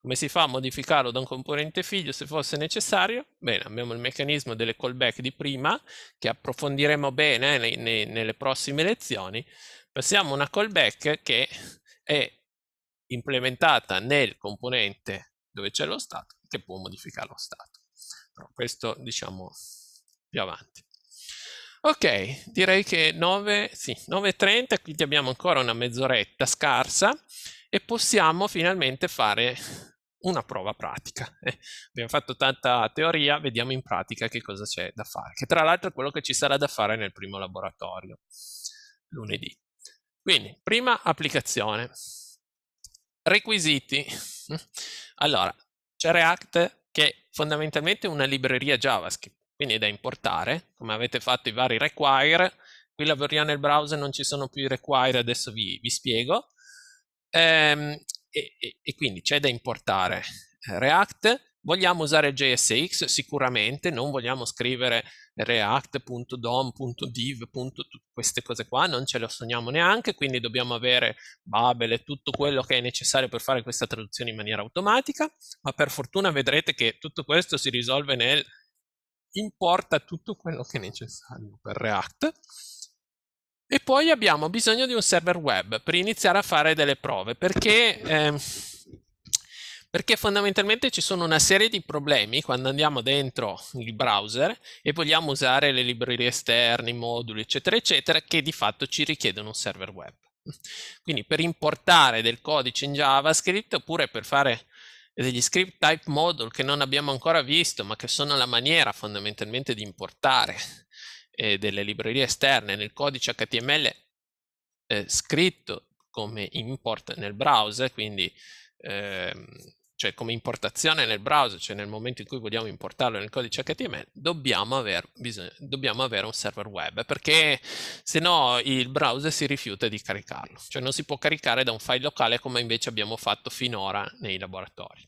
Come si fa a modificarlo da un componente figlio se fosse necessario? Bene, abbiamo il meccanismo delle callback di prima, che approfondiremo bene eh, nei, nei, nelle prossime lezioni. Passiamo a una callback che è implementata nel componente dove c'è lo stato, che può modificare lo stato. Però questo, diciamo, più avanti. Ok, direi che 9.30, sì, quindi abbiamo ancora una mezz'oretta scarsa e possiamo finalmente fare una prova pratica. Eh, abbiamo fatto tanta teoria, vediamo in pratica che cosa c'è da fare, che tra l'altro è quello che ci sarà da fare nel primo laboratorio lunedì. Quindi, prima applicazione. Requisiti. Allora, c'è React che è fondamentalmente una libreria JavaScript, quindi è da importare, come avete fatto i vari require. Qui lavoriamo nel browser, non ci sono più i require, adesso vi, vi spiego. Ehm, e, e, e quindi c'è da importare eh, React, Vogliamo usare JSX? Sicuramente, non vogliamo scrivere react.dom.div, tutte queste cose qua, non ce le sogniamo neanche, quindi dobbiamo avere Babel e tutto quello che è necessario per fare questa traduzione in maniera automatica, ma per fortuna vedrete che tutto questo si risolve nel importa tutto quello che è necessario per React e poi abbiamo bisogno di un server web per iniziare a fare delle prove, perché, eh, perché, fondamentalmente ci sono una serie di problemi quando andiamo dentro il browser e vogliamo usare le librerie esterne, i moduli, eccetera, eccetera, che di fatto ci richiedono un server web. Quindi per importare del codice in JavaScript oppure per fare degli script type module che non abbiamo ancora visto, ma che sono la maniera fondamentalmente di importare eh, delle librerie esterne nel codice HTML eh, scritto come import nel browser, quindi ehm, cioè come importazione nel browser, cioè nel momento in cui vogliamo importarlo nel codice HTML, dobbiamo, aver bisogno, dobbiamo avere un server web, perché se no il browser si rifiuta di caricarlo, cioè non si può caricare da un file locale come invece abbiamo fatto finora nei laboratori.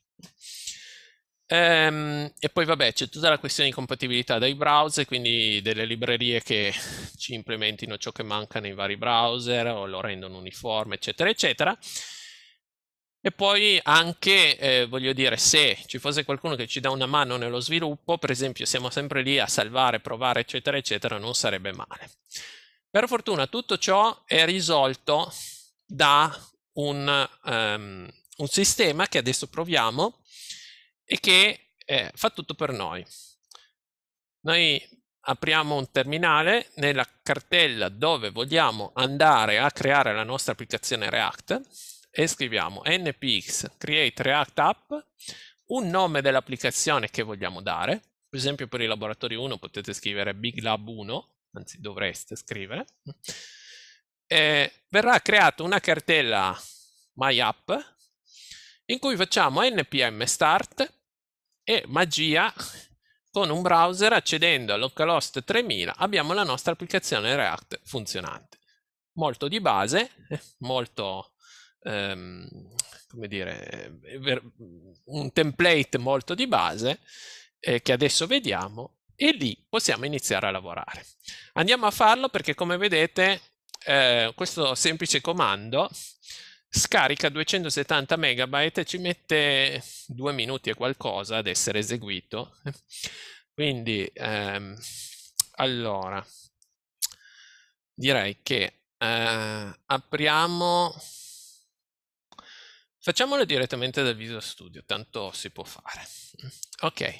Ehm, e poi vabbè c'è tutta la questione di compatibilità dei browser, quindi delle librerie che ci implementino ciò che manca nei vari browser o lo rendono uniforme, eccetera, eccetera. E poi anche, eh, voglio dire, se ci fosse qualcuno che ci dà una mano nello sviluppo, per esempio siamo sempre lì a salvare, provare, eccetera, eccetera, non sarebbe male. Per fortuna tutto ciò è risolto da un, um, un sistema che adesso proviamo, e che eh, fa tutto per noi. Noi apriamo un terminale nella cartella dove vogliamo andare a creare la nostra applicazione React e scriviamo npx create react app un nome dell'applicazione che vogliamo dare per esempio per i laboratori 1 potete scrivere big lab 1 anzi dovreste scrivere e verrà creata una cartella myapp in cui facciamo npm start e magia con un browser accedendo a localhost 3000 abbiamo la nostra applicazione React funzionante. Molto di base, molto, ehm, come dire, un template molto di base eh, che adesso vediamo e lì possiamo iniziare a lavorare. Andiamo a farlo perché come vedete eh, questo semplice comando scarica 270 megabyte e ci mette due minuti e qualcosa ad essere eseguito. Quindi, ehm, allora, direi che eh, apriamo... Facciamolo direttamente dal Visual Studio, tanto si può fare. Ok,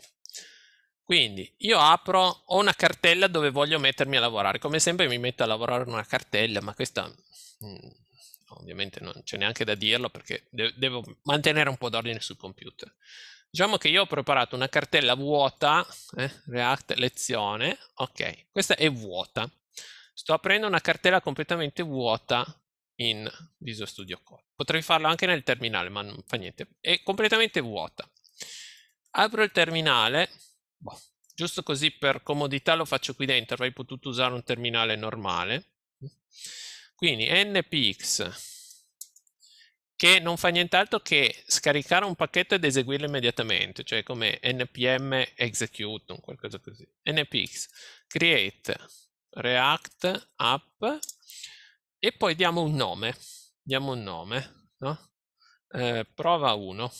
quindi io apro, ho una cartella dove voglio mettermi a lavorare. Come sempre mi metto a lavorare in una cartella, ma questa mm, ovviamente non c'è neanche da dirlo perché de- devo mantenere un po' d'ordine sul computer. Diciamo che io ho preparato una cartella vuota, eh, React lezione, ok, questa è vuota. Sto aprendo una cartella completamente vuota in Visual Studio Code. Potrei farlo anche nel terminale, ma non fa niente. È completamente vuota. Apro il terminale, boh, giusto così per comodità lo faccio qui dentro, avrei potuto usare un terminale normale. Quindi npx che non fa nient'altro che scaricare un pacchetto ed eseguirlo immediatamente, cioè come npm execute, o qualcosa così. npx create react app e poi diamo un nome, diamo un nome, no? eh, prova 1,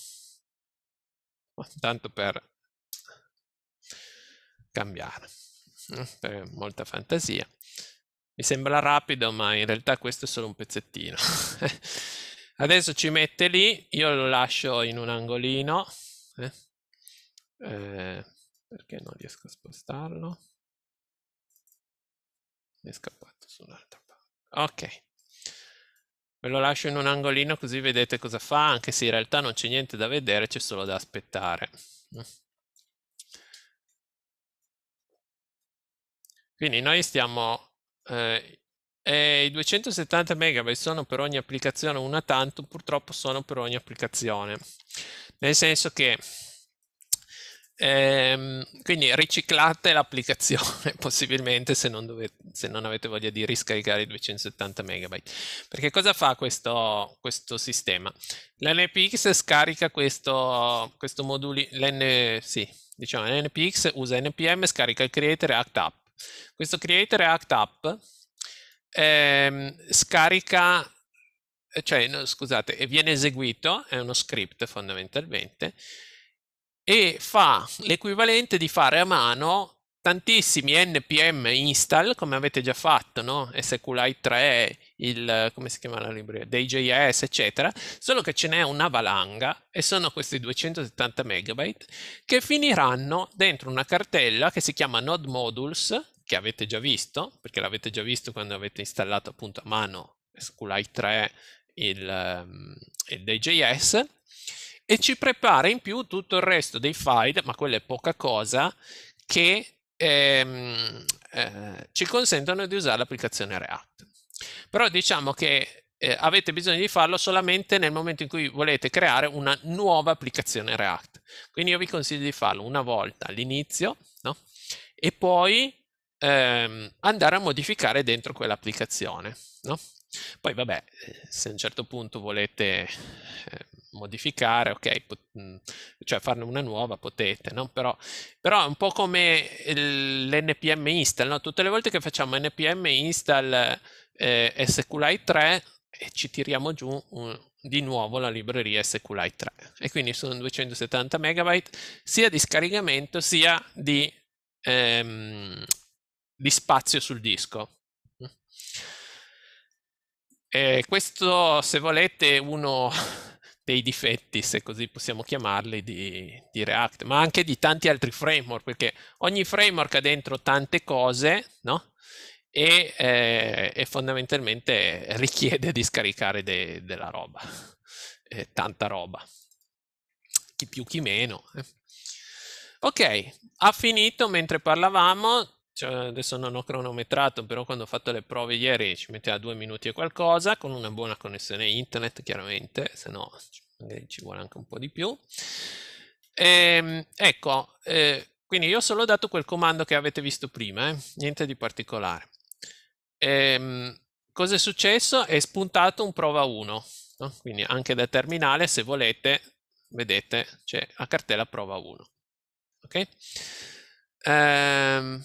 tanto per cambiare, eh, per molta fantasia. Mi sembra rapido, ma in realtà questo è solo un pezzettino. Adesso ci mette lì, io lo lascio in un angolino, eh? Eh, perché non riesco a spostarlo. Mi è scappato su un'altra parte. Ok. Ve lo lascio in un angolino così vedete cosa fa, anche se in realtà non c'è niente da vedere, c'è solo da aspettare. Quindi noi stiamo eh, eh, i 270 MB sono per ogni applicazione una tanto, purtroppo sono per ogni applicazione. Nel senso che ehm, quindi riciclate l'applicazione possibilmente se non, dovete, se non, avete voglia di riscaricare i 270 MB. Perché cosa fa questo, questo sistema? L'NPX scarica questo, questo modulo, l'N, sì, diciamo l'NPX usa NPM, scarica il creator e up. Questo Create React App eh, scarica, cioè no, scusate, viene eseguito, è uno script fondamentalmente, e fa l'equivalente di fare a mano tantissimi npm install, come avete già fatto, no? SQLite 3, il, come si chiama la libreria, DJS, eccetera, solo che ce n'è una valanga e sono questi 270 megabyte che finiranno dentro una cartella che si chiama node modules che avete già visto, perché l'avete già visto quando avete installato appunto a mano SQLite 3 il, ehm, il DJS e ci prepara in più tutto il resto dei file, ma quella è poca cosa, che ehm, eh, ci consentono di usare l'applicazione React. Però diciamo che eh, avete bisogno di farlo solamente nel momento in cui volete creare una nuova applicazione React. Quindi io vi consiglio di farlo una volta all'inizio, no? E poi ehm, andare a modificare dentro quell'applicazione. No? Poi vabbè, se a un certo punto volete eh, modificare, ok, mm, cioè farne una nuova potete, no? però, però, è un po' come l'NPM install, no? tutte le volte che facciamo npm install eh, SQLite 3 e ci tiriamo giù un, di nuovo la libreria SQLite 3 e quindi sono 270 MB sia di scaricamento sia di ehm, di spazio sul disco. E questo, se volete, è uno dei difetti, se così possiamo chiamarli, di, di, React, ma anche di tanti altri framework, perché ogni framework ha dentro tante cose, no? E, eh, e fondamentalmente richiede di scaricare de, della roba, eh, tanta roba, chi più chi meno. Eh. Ok, ha finito mentre parlavamo, cioè, adesso non ho cronometrato, però quando ho fatto le prove ieri ci metteva due minuti e qualcosa, con una buona connessione internet chiaramente, se no magari ci vuole anche un po' di più. E, ehm, ecco, eh, quindi io ho solo dato quel comando che avete visto prima, eh? niente di particolare. E, ehm, cosa è successo? È spuntato un prova 1, no? quindi anche da terminale se volete, vedete, c'è la cartella prova 1. Ok? Ehm,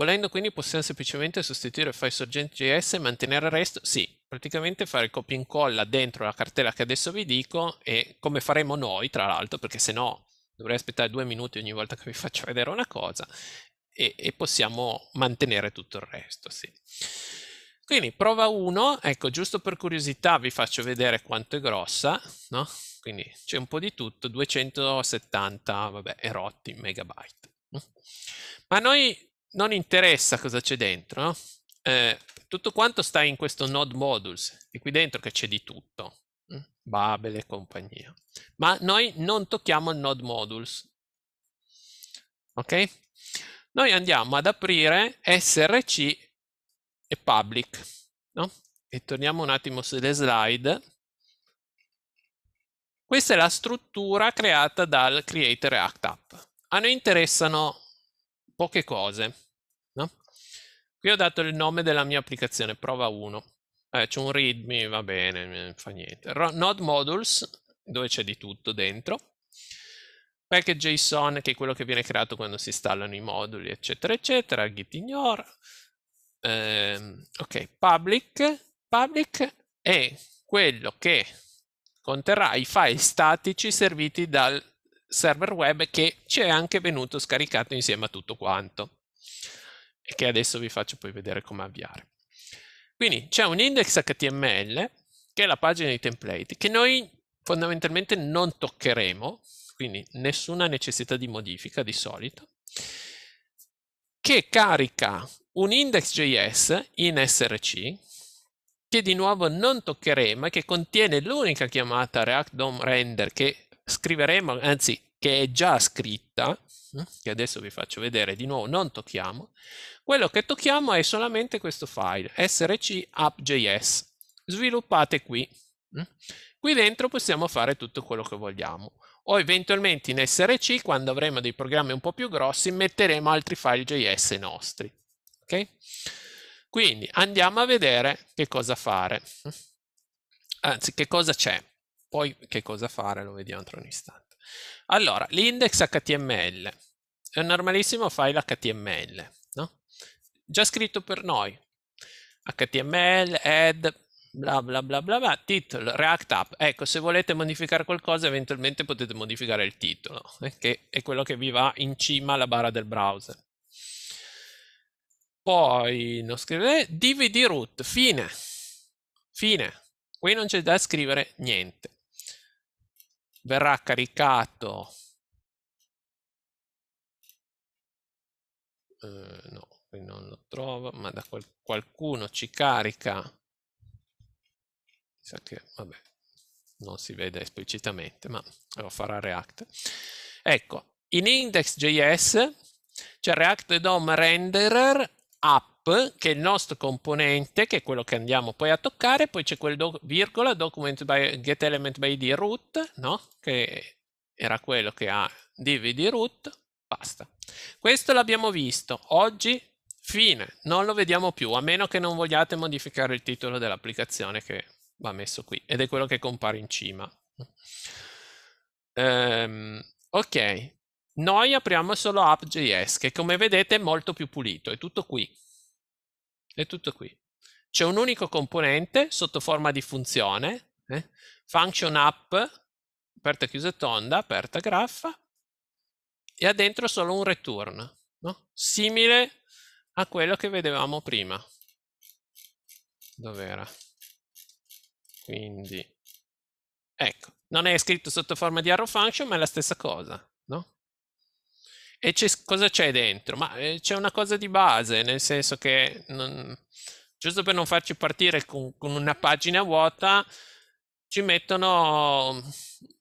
Volendo quindi possiamo semplicemente sostituire file sorgente.js e mantenere il resto? Sì, praticamente fare copia e incolla dentro la cartella che adesso vi dico e come faremo noi tra l'altro perché se no dovrei aspettare due minuti ogni volta che vi faccio vedere una cosa e, e possiamo mantenere tutto il resto. Sì. Quindi prova 1, ecco giusto per curiosità vi faccio vedere quanto è grossa, no? quindi c'è un po' di tutto, 270 vabbè, erotti megabyte. Ma noi non interessa cosa c'è dentro, no? eh, tutto quanto sta in questo node modules, e qui dentro che c'è di tutto, mm, Babel e compagnia. Ma noi non tocchiamo il node modules, ok? Noi andiamo ad aprire src e public, no? E torniamo un attimo sulle slide. Questa è la struttura creata dal Create React App. A noi interessano poche cose. No? Qui ho dato il nome della mia applicazione, prova 1. Eh, c'è un readme, va bene, eh, fa niente. Node modules, dove c'è di tutto dentro. Package.json, che è quello che viene creato quando si installano i moduli, eccetera, eccetera. Git ignore. Eh, ok, public. Public è quello che conterrà i file statici serviti dal server web che ci è anche venuto scaricato insieme a tutto quanto e che adesso vi faccio poi vedere come avviare. Quindi c'è un index HTML che è la pagina di template che noi fondamentalmente non toccheremo, quindi nessuna necessità di modifica di solito, che carica un index.js in src che di nuovo non toccheremo e che contiene l'unica chiamata react DOM render che scriveremo, anzi che è già scritta, mm. che adesso vi faccio vedere di nuovo, non tocchiamo, quello che tocchiamo è solamente questo file, src app.js, sviluppate qui. Mm. Qui dentro possiamo fare tutto quello che vogliamo o eventualmente in src quando avremo dei programmi un po' più grossi metteremo altri file JS nostri. Okay? Quindi andiamo a vedere che cosa fare, mm. anzi che cosa c'è. Poi che cosa fare lo vediamo tra un istante. Allora, l'index HTML è un normalissimo file HTML, no? Già scritto per noi. HTML, add, bla bla bla bla bla, titolo, React App. Ecco, se volete modificare qualcosa, eventualmente potete modificare il titolo, eh, che è quello che vi va in cima alla barra del browser. Poi, non scrivete, dvd root, fine, fine. Qui non c'è da scrivere niente verrà caricato eh, no qui non lo trovo ma da qual qualcuno ci carica mi sa che vabbè non si vede esplicitamente ma lo farà React ecco in index.js c'è React DOM renderer app map, che è il nostro componente, che è quello che andiamo poi a toccare, poi c'è quel doc virgola document by get element by id root, no? che era quello che ha dvd root, basta. Questo l'abbiamo visto, oggi fine, non lo vediamo più, a meno che non vogliate modificare il titolo dell'applicazione che va messo qui, ed è quello che compare in cima. Um, ok, noi apriamo solo app.js che come vedete è molto più pulito, è tutto qui. È tutto qui. C'è un unico componente sotto forma di funzione, eh? function app, aperta chiusa tonda, aperta graffa, e ha dentro solo un return, no? simile a quello che vedevamo prima. Dov'era? Quindi, ecco, non è scritto sotto forma di arrow function, ma è la stessa cosa, no? E c'è, cosa c'è dentro? Ma eh, c'è una cosa di base, nel senso che, non, giusto per non farci partire con, con una pagina vuota, ci mettono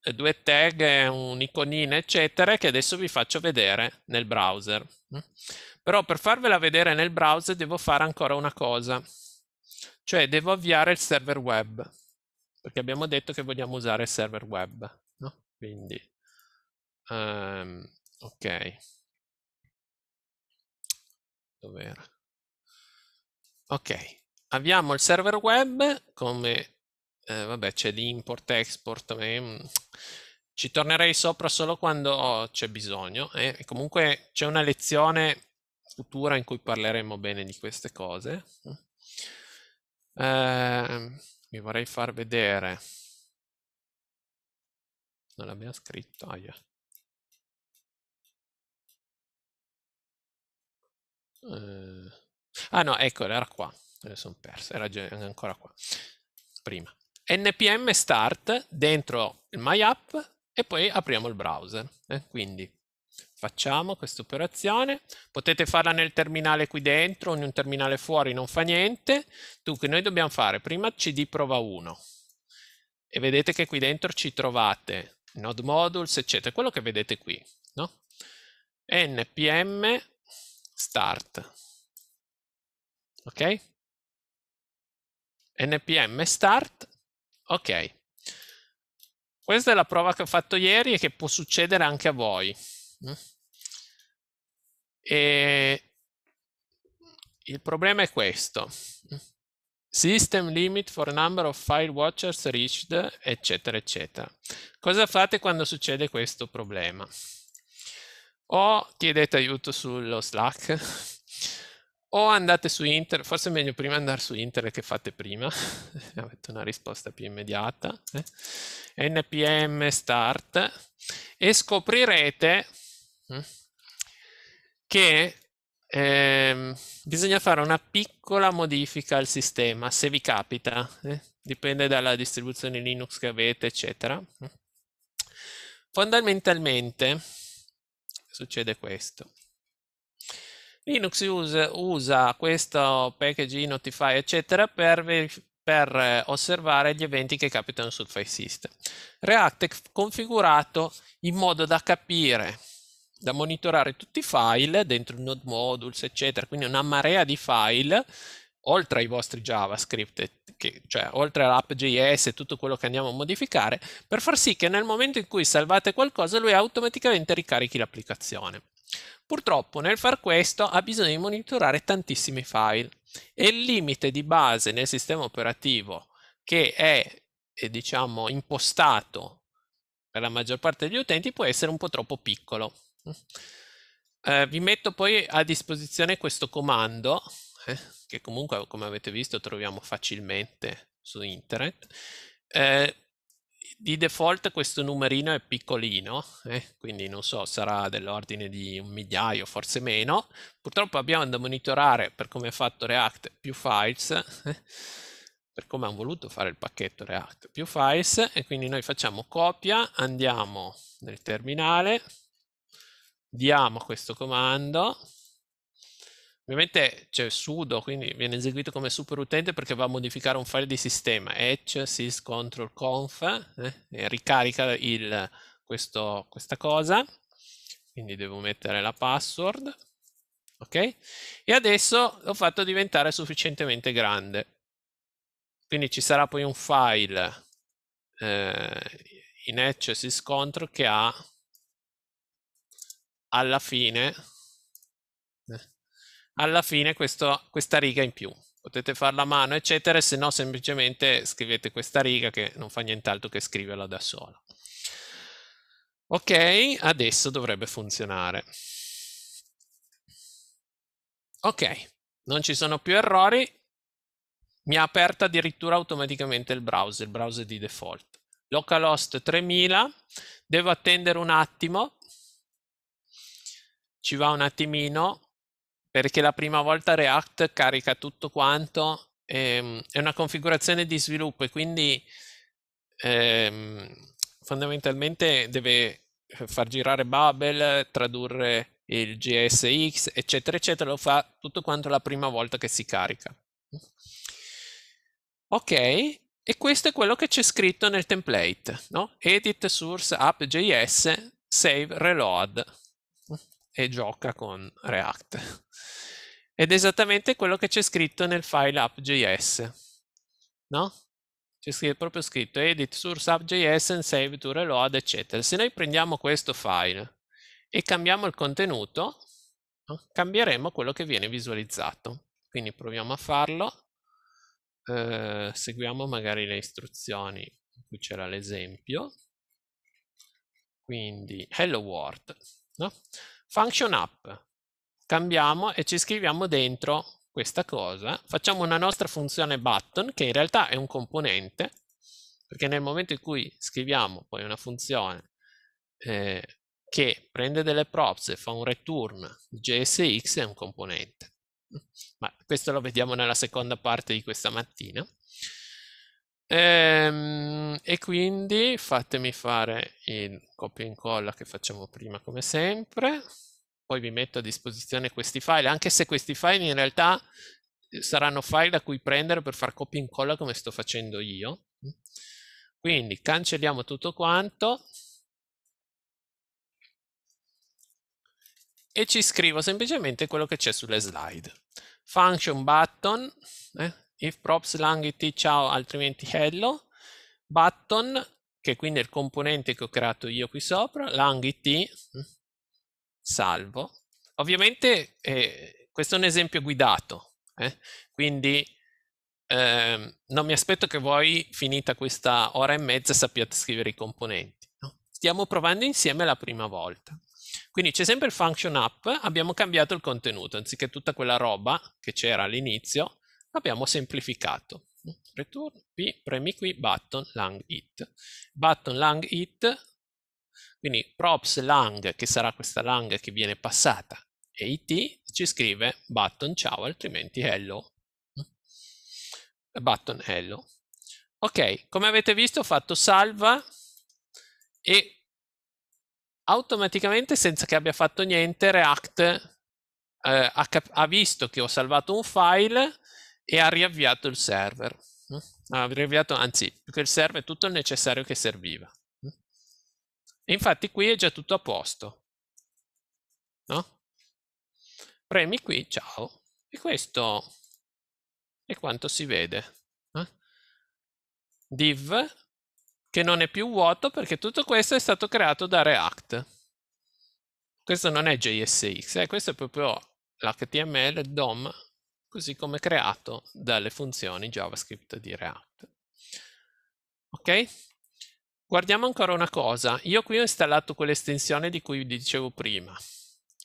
eh, due tag, un'iconina, eccetera, che adesso vi faccio vedere nel browser. Mm. Però per farvela vedere nel browser devo fare ancora una cosa, cioè devo avviare il server web, perché abbiamo detto che vogliamo usare il server web. No? Quindi um, Ok. Dov'era? Ok. Abbiamo il server web come... Eh, vabbè, c'è l'import-export. Eh, mm, ci tornerei sopra solo quando c'è bisogno. Eh. E eh. comunque c'è una lezione futura in cui parleremo bene di queste cose. vi ehm, vorrei far vedere non l'abbiamo scritto, aia. Ah, yeah. Eh, ah no, ecco, era qua. Me eh, ne sono perso, era ancora qua. Prima. npm start dentro il myapp e poi apriamo il browser. Eh? Quindi facciamo questa operazione. Potete farla nel terminale qui dentro o in un terminale fuori, non fa niente. Dunque noi dobbiamo fare prima cd prova 1 e vedete che qui dentro ci trovate node modules eccetera, quello che vedete qui, no? npm start. Ok? npm start. Ok. Questa è la prova che ho fatto ieri e che può succedere anche a voi. Mm. E il problema è questo. System limit for number of file watchers reached, eccetera, eccetera. Cosa fate quando succede questo problema? o chiedete aiuto sullo Slack o andate su internet, forse è meglio prima andare su internet che fate prima, avete una risposta più immediata, eh? npm start e scoprirete mm, che eh, bisogna fare una piccola modifica al sistema, se vi capita, eh? dipende dalla distribuzione Linux che avete, eccetera. Mm. Fondamentalmente succede questo. Linux use, usa questo package notify eccetera per, per, eh, osservare gli eventi che capitano sul file system. React è configurato in modo da capire, da monitorare tutti i file dentro il node modules eccetera, quindi una marea di file oltre ai vostri JavaScript, che, cioè oltre all'app.js e tutto quello che andiamo a modificare, per far sì che nel momento in cui salvate qualcosa lui automaticamente ricarichi l'applicazione. Purtroppo nel far questo ha bisogno di monitorare tantissimi file e il limite di base nel sistema operativo che è, è eh, diciamo, impostato per la maggior parte degli utenti può essere un po' troppo piccolo. Eh, vi metto poi a disposizione questo comando eh che comunque come avete visto troviamo facilmente su internet. Eh, di default questo numerino è piccolino, eh? quindi non so, sarà dell'ordine di un migliaio, forse meno. Purtroppo abbiamo da monitorare, per come ha fatto React, più files, eh? per come hanno voluto fare il pacchetto React, più files, e quindi noi facciamo copia, andiamo nel terminale, diamo questo comando, Ovviamente c'è sudo, quindi viene eseguito come superutente perché va a modificare un file di sistema, etch syscontrol.conf, eh, ricarica il, questo, questa cosa, quindi devo mettere la password, ok? E adesso l'ho fatto diventare sufficientemente grande. Quindi ci sarà poi un file eh, in etch syscontrol che ha alla fine alla fine questo, questa riga in più. Potete farla a mano, eccetera, se no semplicemente scrivete questa riga che non fa nient'altro che scriverla da sola. Ok, adesso dovrebbe funzionare. Ok, non ci sono più errori. Mi ha aperto addirittura automaticamente il browser, il browser di default. Localhost 3000, devo attendere un attimo. Ci va un attimino, perché la prima volta React carica tutto quanto, ehm, è una configurazione di sviluppo e quindi ehm, fondamentalmente deve eh, far girare Babel, tradurre il GSX, eccetera, eccetera, lo fa tutto quanto la prima volta che si carica. Ok, e questo è quello che c'è scritto nel template, no? Edit source app.js save reload e gioca con React. Ed è esattamente quello che c'è scritto nel file app.js, no? C'è proprio scritto edit source app.js and save to reload, eccetera. Se noi prendiamo questo file e cambiamo il contenuto, cambieremo quello che viene visualizzato. Quindi proviamo a farlo, eh, seguiamo magari le istruzioni, qui c'era l'esempio, quindi hello world, no? function app. Cambiamo e ci scriviamo dentro questa cosa, facciamo una nostra funzione button che in realtà è un componente, perché nel momento in cui scriviamo poi una funzione eh, che prende delle props e fa un return JSX è un componente. Ma questo lo vediamo nella seconda parte di questa mattina. E, ehm, e quindi fatemi fare il copia e incolla che facciamo prima come sempre, poi vi metto a disposizione questi file, anche se questi file in realtà eh, saranno file da cui prendere per far copia e incolla come sto facendo io. Quindi cancelliamo tutto quanto e ci scrivo semplicemente quello che c'è sulle slide. Function button, eh, if props lang it ciao altrimenti hello, button che quindi è il componente che ho creato io qui sopra, lang it salvo. Ovviamente eh, questo è un esempio guidato, eh? quindi eh, non mi aspetto che voi finita questa ora e mezza sappiate scrivere i componenti. No? Stiamo provando insieme la prima volta. Quindi c'è sempre il function app, abbiamo cambiato il contenuto, anziché tutta quella roba che c'era all'inizio, abbiamo semplificato. Return P, premi qui button lang it. Button lang it, quindi props lang, che sarà questa lang che viene passata, e it, ci scrive button ciao, altrimenti hello. Button hello. Ok, come avete visto ho fatto salva e automaticamente, senza che abbia fatto niente, React eh, ha, ha visto che ho salvato un file e ha riavviato il server. Mm? Ha riavviato, anzi, che il server, è tutto il necessario che serviva. Mm? E infatti qui è già tutto a posto. No? Premi qui, ciao, e questo è quanto si vede. Eh? Div che non è più vuoto perché tutto questo è stato creato da React. Questo non è JSX, eh? questo è proprio l'HTML DOM così come creato dalle funzioni JavaScript di React. Ok? Guardiamo ancora una cosa. Io qui ho installato quell'estensione di cui vi dicevo prima.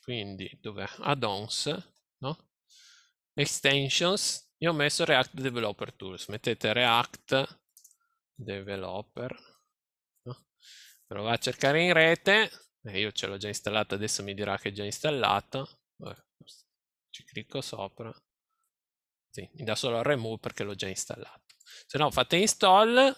Quindi, dove? Add-ons, no? Extensions. Io ho messo React Developer Tools. Mettete React Developer. No? Provate a cercare in rete. Eh, io ce l'ho già installata, adesso mi dirà che è già installata. Ci clicco sopra. Sì, mi dà solo il remove perché l'ho già installato. Se no fate install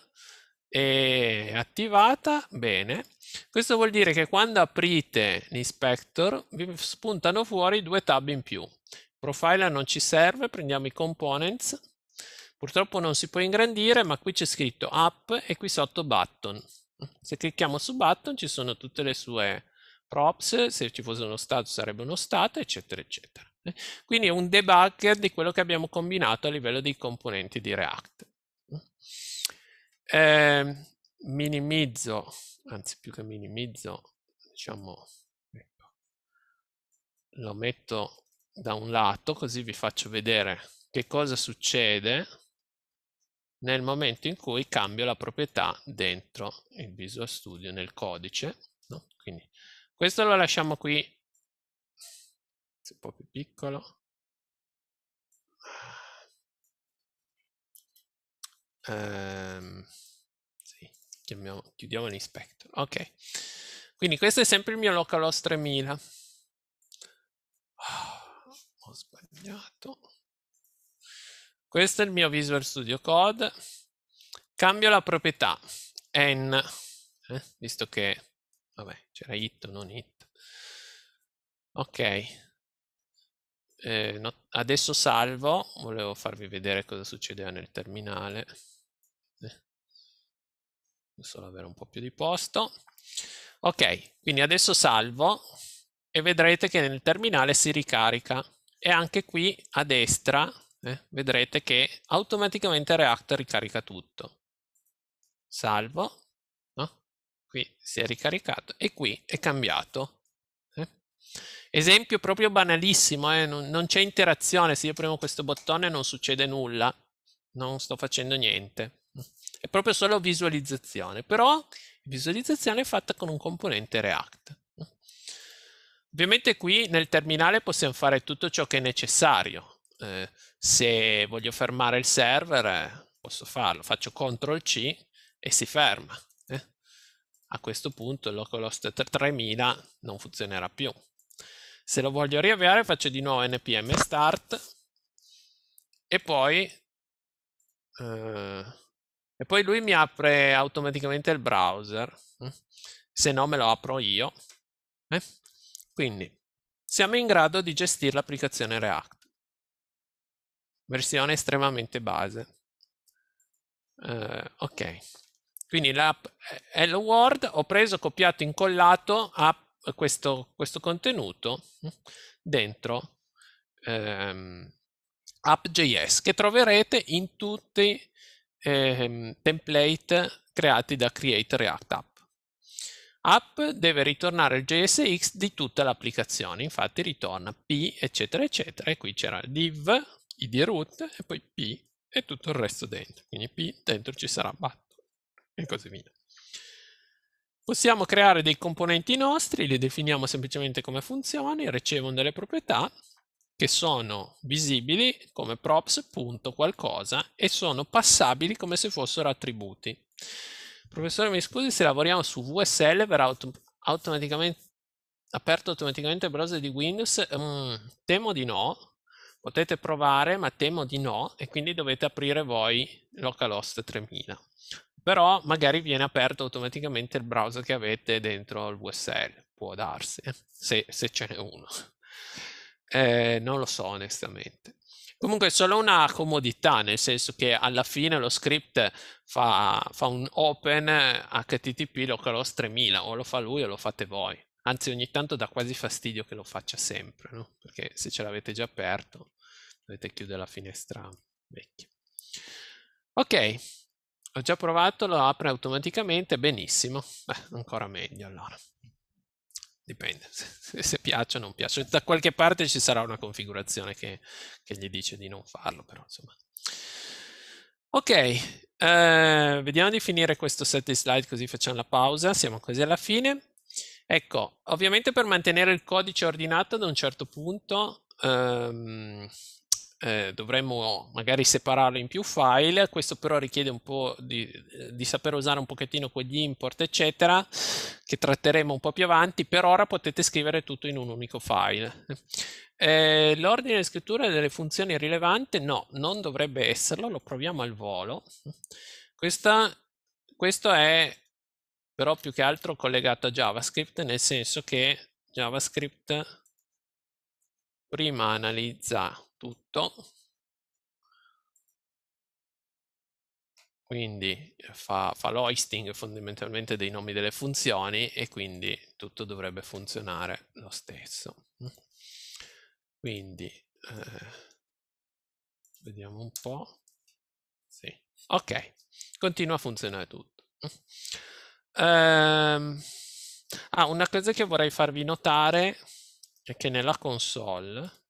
e attivata, bene. Questo vuol dire che quando aprite l'inspector vi spuntano fuori due tab in più. Profiler non ci serve, prendiamo i components. Purtroppo non si può ingrandire, ma qui c'è scritto app e qui sotto button. Se clicchiamo su button ci sono tutte le sue props, se ci fosse uno stato sarebbe uno stato, eccetera, eccetera. Quindi è un debugger di quello che abbiamo combinato a livello dei componenti di React. Eh, minimizzo, anzi più che minimizzo, diciamo, ecco, lo metto da un lato così vi faccio vedere che cosa succede nel momento in cui cambio la proprietà dentro il Visual Studio nel codice. No? Quindi questo lo lasciamo qui un po' più piccolo. Um, sì, chiamiamo, chiudiamo l'inspector. Ok, quindi questo è sempre il mio localhost 3000. Oh, ah, ho sbagliato. Questo è il mio Visual Studio Code. Cambio la proprietà n, eh, visto che, vabbè, c'era it, non it. Ok, eh, no, adesso salvo, volevo farvi vedere cosa succedeva nel terminale, eh, solo avere un po' più di posto. Ok, quindi adesso salvo e vedrete che nel terminale si ricarica e anche qui a destra eh, vedrete che automaticamente React ricarica tutto. Salvo, no? qui si è ricaricato e qui è cambiato Esempio proprio banalissimo, eh? non, non c'è interazione, se io premo questo bottone non succede nulla, non sto facendo niente. È proprio solo visualizzazione, però visualizzazione è fatta con un componente React. Ovviamente qui nel terminale possiamo fare tutto ciò che è necessario. Eh, se voglio fermare il server eh, posso farlo, faccio CTRL C e si ferma. Eh. A questo punto l'Ocolost 3000 non funzionerà più. Se lo voglio riavviare faccio di nuovo npm start e poi, eh, e poi lui mi apre automaticamente il browser, eh, se no me lo apro io. Eh? Quindi siamo in grado di gestire l'applicazione React, versione estremamente base. Eh, ok, quindi l'app hello world ho preso, copiato, incollato app questo, questo contenuto dentro ehm, app.js che troverete in tutti ehm, template creati da Create React App. App deve ritornare il JSX di tutta l'applicazione, infatti ritorna p eccetera eccetera e qui c'era div, id root e poi p e tutto il resto dentro, quindi p dentro ci sarà bat e così via. Possiamo creare dei componenti nostri, li definiamo semplicemente come funzioni, ricevono delle proprietà che sono visibili come props.qualcosa e sono passabili come se fossero attributi. Professore, mi scusi se lavoriamo su VSL verrà auto automaticamente aperto automaticamente il browser di Windows? Mm, temo di no. Potete provare, ma temo di no e quindi dovete aprire voi localhost 3000 però magari viene aperto automaticamente il browser che avete dentro il VSL, può darsi, eh, se, se, ce n'è uno. Eh, non lo so onestamente. Comunque è solo una comodità, nel senso che alla fine lo script fa, fa un open HTTP localhost 3000, o lo fa lui o lo fate voi. Anzi, ogni tanto dà quasi fastidio che lo faccia sempre, no? perché se ce l'avete già aperto dovete chiudere la finestra vecchia. Ok, ho già provato, lo apre automaticamente, benissimo. Beh, ancora meglio allora. Dipende se, se piace o non piace. Da qualche parte ci sarà una configurazione che, che gli dice di non farlo, però insomma. Ok, eh, vediamo di finire questo set di slide così facciamo la pausa, siamo quasi alla fine. Ecco, ovviamente per mantenere il codice ordinato ad un certo punto... Ehm, eh, dovremmo magari separarlo in più file, questo però richiede un po' di, eh, di sapere usare un pochettino quegli import eccetera che tratteremo un po' più avanti, per ora potete scrivere tutto in un unico file. Eh, l'ordine di scrittura delle funzioni è rilevante? No, non dovrebbe esserlo, lo proviamo al volo. Questa, questo è però più che altro collegato a JavaScript, nel senso che JavaScript prima analizza tutto. Quindi eh, fa, fa l'hoisting fondamentalmente dei nomi delle funzioni e quindi tutto dovrebbe funzionare lo stesso. Mm. Quindi eh, vediamo un po'. Sì. Ok, continua a funzionare tutto. Mm. Ehm, ah, una cosa che vorrei farvi notare è che nella console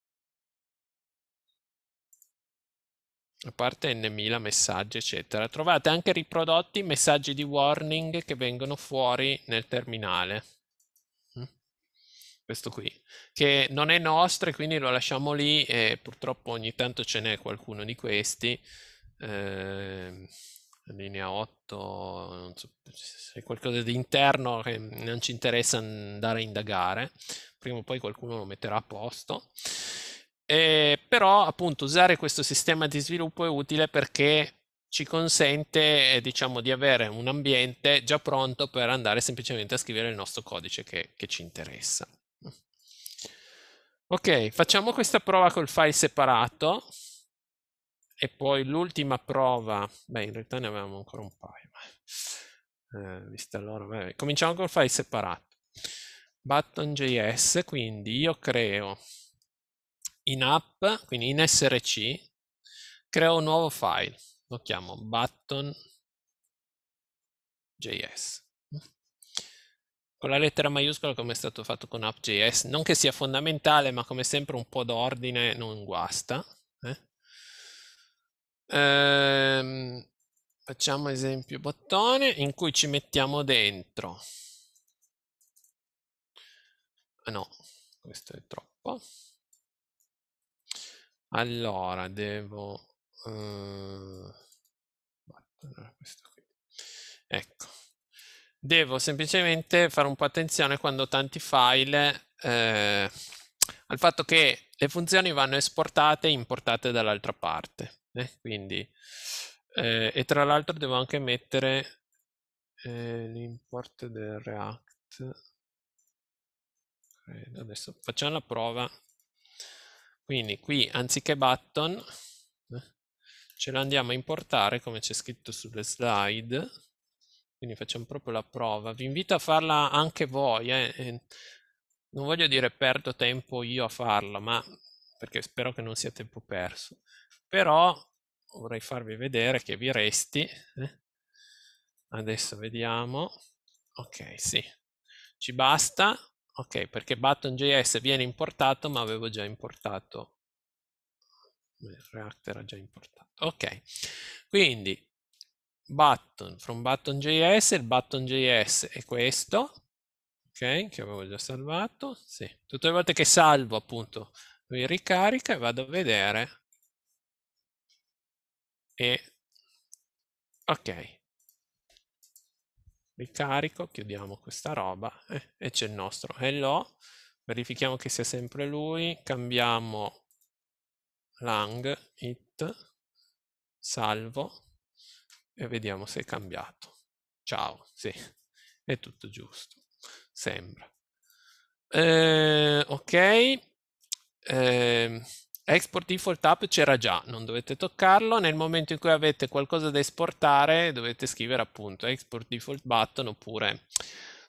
a parte N1000 messaggi, eccetera. Trovate anche riprodotti messaggi di warning che vengono fuori nel terminale. Mm. Questo qui, che non è nostro e quindi lo lasciamo lì e purtroppo ogni tanto ce n'è qualcuno di questi. Eh, linea 8, so, è qualcosa di interno che non ci interessa andare a indagare. Prima o poi qualcuno lo metterà a posto. Eh, però appunto usare questo sistema di sviluppo è utile perché ci consente eh, diciamo di avere un ambiente già pronto per andare semplicemente a scrivere il nostro codice che, che ci interessa. Ok, facciamo questa prova col file separato e poi l'ultima prova, beh in realtà ne avevamo ancora un paio, ma, eh, vista l'ora, cominciamo col file separato. Button.js, quindi io creo in app, quindi in src, creo un nuovo file, lo chiamo button.js con la lettera maiuscola come è stato fatto con app.js, non che sia fondamentale, ma come sempre un po' d'ordine non guasta. Eh? Ehm, facciamo esempio bottone in cui ci mettiamo dentro. Ah no, questo è troppo. Allora, devo... Uh, ecco. Devo semplicemente fare un po' attenzione quando ho tanti file eh, al fatto che le funzioni vanno esportate e importate dall'altra parte. Eh? Quindi, eh, e tra l'altro devo anche mettere eh, l'import del React. Credo. Adesso facciamo la prova. Quindi qui anziché button eh, ce la andiamo a importare come c'è scritto sulle slide. Quindi facciamo proprio la prova. Vi invito a farla anche voi. Eh, eh. Non voglio dire perdo tempo io a farla, ma perché spero che non sia tempo perso. Però vorrei farvi vedere che vi resti. Eh. Adesso vediamo. Ok, sì. Ci basta Ok, perché button.js viene importato, ma avevo già importato. Il React era già importato. Ok, quindi button from button.js, il button.js è questo, ok, che avevo già salvato. Sì, tutte le volte che salvo appunto mi ricarica e vado a vedere. E ok, ricarico, chiudiamo questa roba eh, e c'è il nostro hello, verifichiamo che sia sempre lui, cambiamo lang it, salvo e vediamo se è cambiato. Ciao, sì, è tutto giusto, sembra. Eh, ok, eh, Export Default App c'era già, non dovete toccarlo. Nel momento in cui avete qualcosa da esportare, dovete scrivere appunto Export Default Button oppure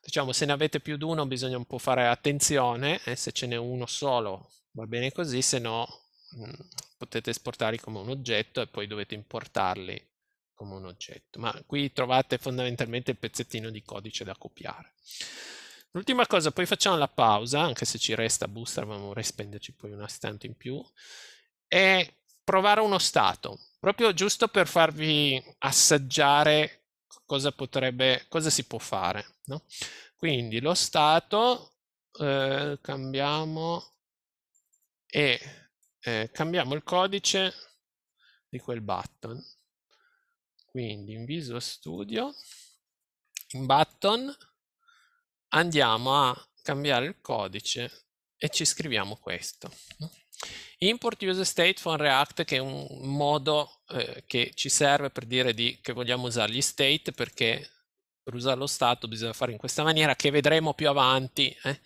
diciamo se ne avete più di uno bisogna un po' fare attenzione eh, se ce n'è uno solo va bene così se no mh, mm, potete esportarli come un oggetto e poi dovete importarli come un oggetto ma qui trovate fondamentalmente il pezzettino di codice da copiare L'ultima cosa, poi facciamo la pausa, anche se ci resta booster, ma vorrei spenderci poi un istante in più, è provare uno stato, proprio giusto per farvi assaggiare cosa potrebbe, cosa si può fare. No? Quindi lo stato eh, cambiamo e eh, cambiamo il codice di quel button. Quindi in Visual Studio, in button, andiamo a cambiare il codice e ci scriviamo questo. Import user state from React che è un modo eh, che ci serve per dire di, che vogliamo usare gli state perché per usare lo stato bisogna fare in questa maniera che vedremo più avanti. Eh.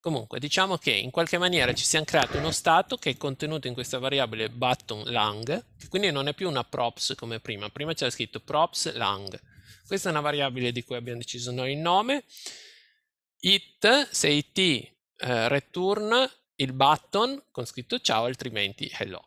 Comunque diciamo che in qualche maniera ci siamo creati uno stato che è contenuto in questa variabile button lang che quindi non è più una props come prima, prima c'era scritto props lang. Questa è una variabile di cui abbiamo deciso noi il nome It, se it eh, return il button con scritto ciao, altrimenti hello.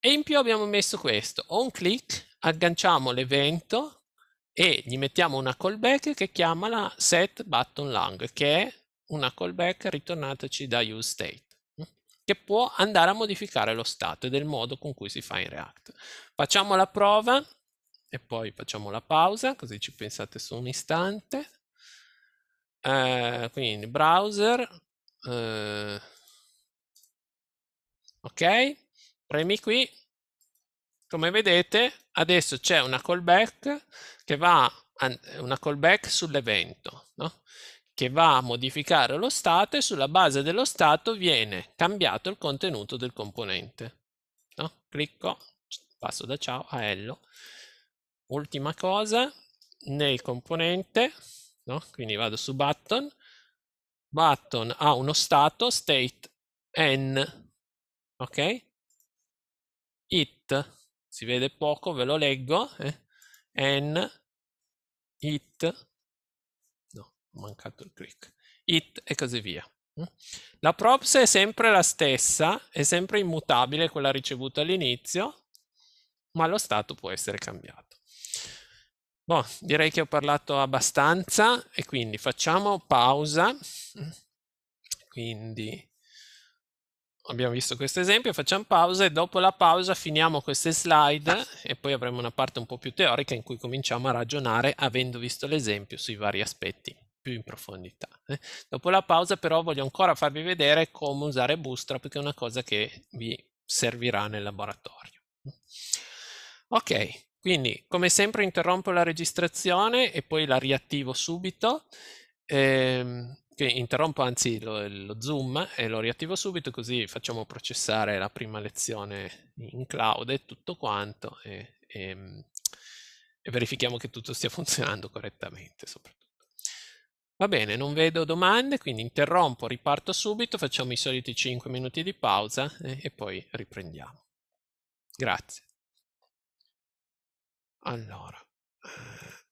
E in più abbiamo messo questo, on click, agganciamo l'evento e gli mettiamo una callback che chiama la set button lang, che è una callback ritornataci da use state mm, che può andare a modificare lo stato e del modo con cui si fa in React. Facciamo la prova e poi facciamo la pausa, così ci pensate su un istante eh, quindi browser eh, ok premi qui come vedete adesso c'è una callback che va a, una callback sull'evento no? che va a modificare lo stato e sulla base dello stato viene cambiato il contenuto del componente no? clicco passo da ciao a hello ultima cosa nel componente No? Quindi vado su button, button ha uno stato state n, ok? It, si vede poco, ve lo leggo, eh? n, it, no, ho mancato il click, it e così via. Mm? La props è sempre la stessa, è sempre immutabile quella ricevuta all'inizio, ma lo stato può essere cambiato. Boh, direi che ho parlato abbastanza e quindi facciamo pausa. Quindi abbiamo visto questo esempio, facciamo pausa e dopo la pausa finiamo queste slide e poi avremo una parte un po' più teorica in cui cominciamo a ragionare avendo visto l'esempio sui vari aspetti più in profondità. Eh. Dopo la pausa però voglio ancora farvi vedere come usare Bootstrap che è una cosa che vi servirà nel laboratorio. Ok, quindi, come sempre, interrompo la registrazione e poi la riattivo subito. Ehm, interrompo anzi lo, lo, Zoom e lo riattivo subito così facciamo processare la prima lezione in cloud e tutto quanto e, e, ehm, e verifichiamo che tutto stia funzionando correttamente soprattutto. Va bene, non vedo domande, quindi interrompo, riparto subito, facciamo i soliti 5 minuti di pausa e, eh, e poi riprendiamo. Grazie. Allora, eh,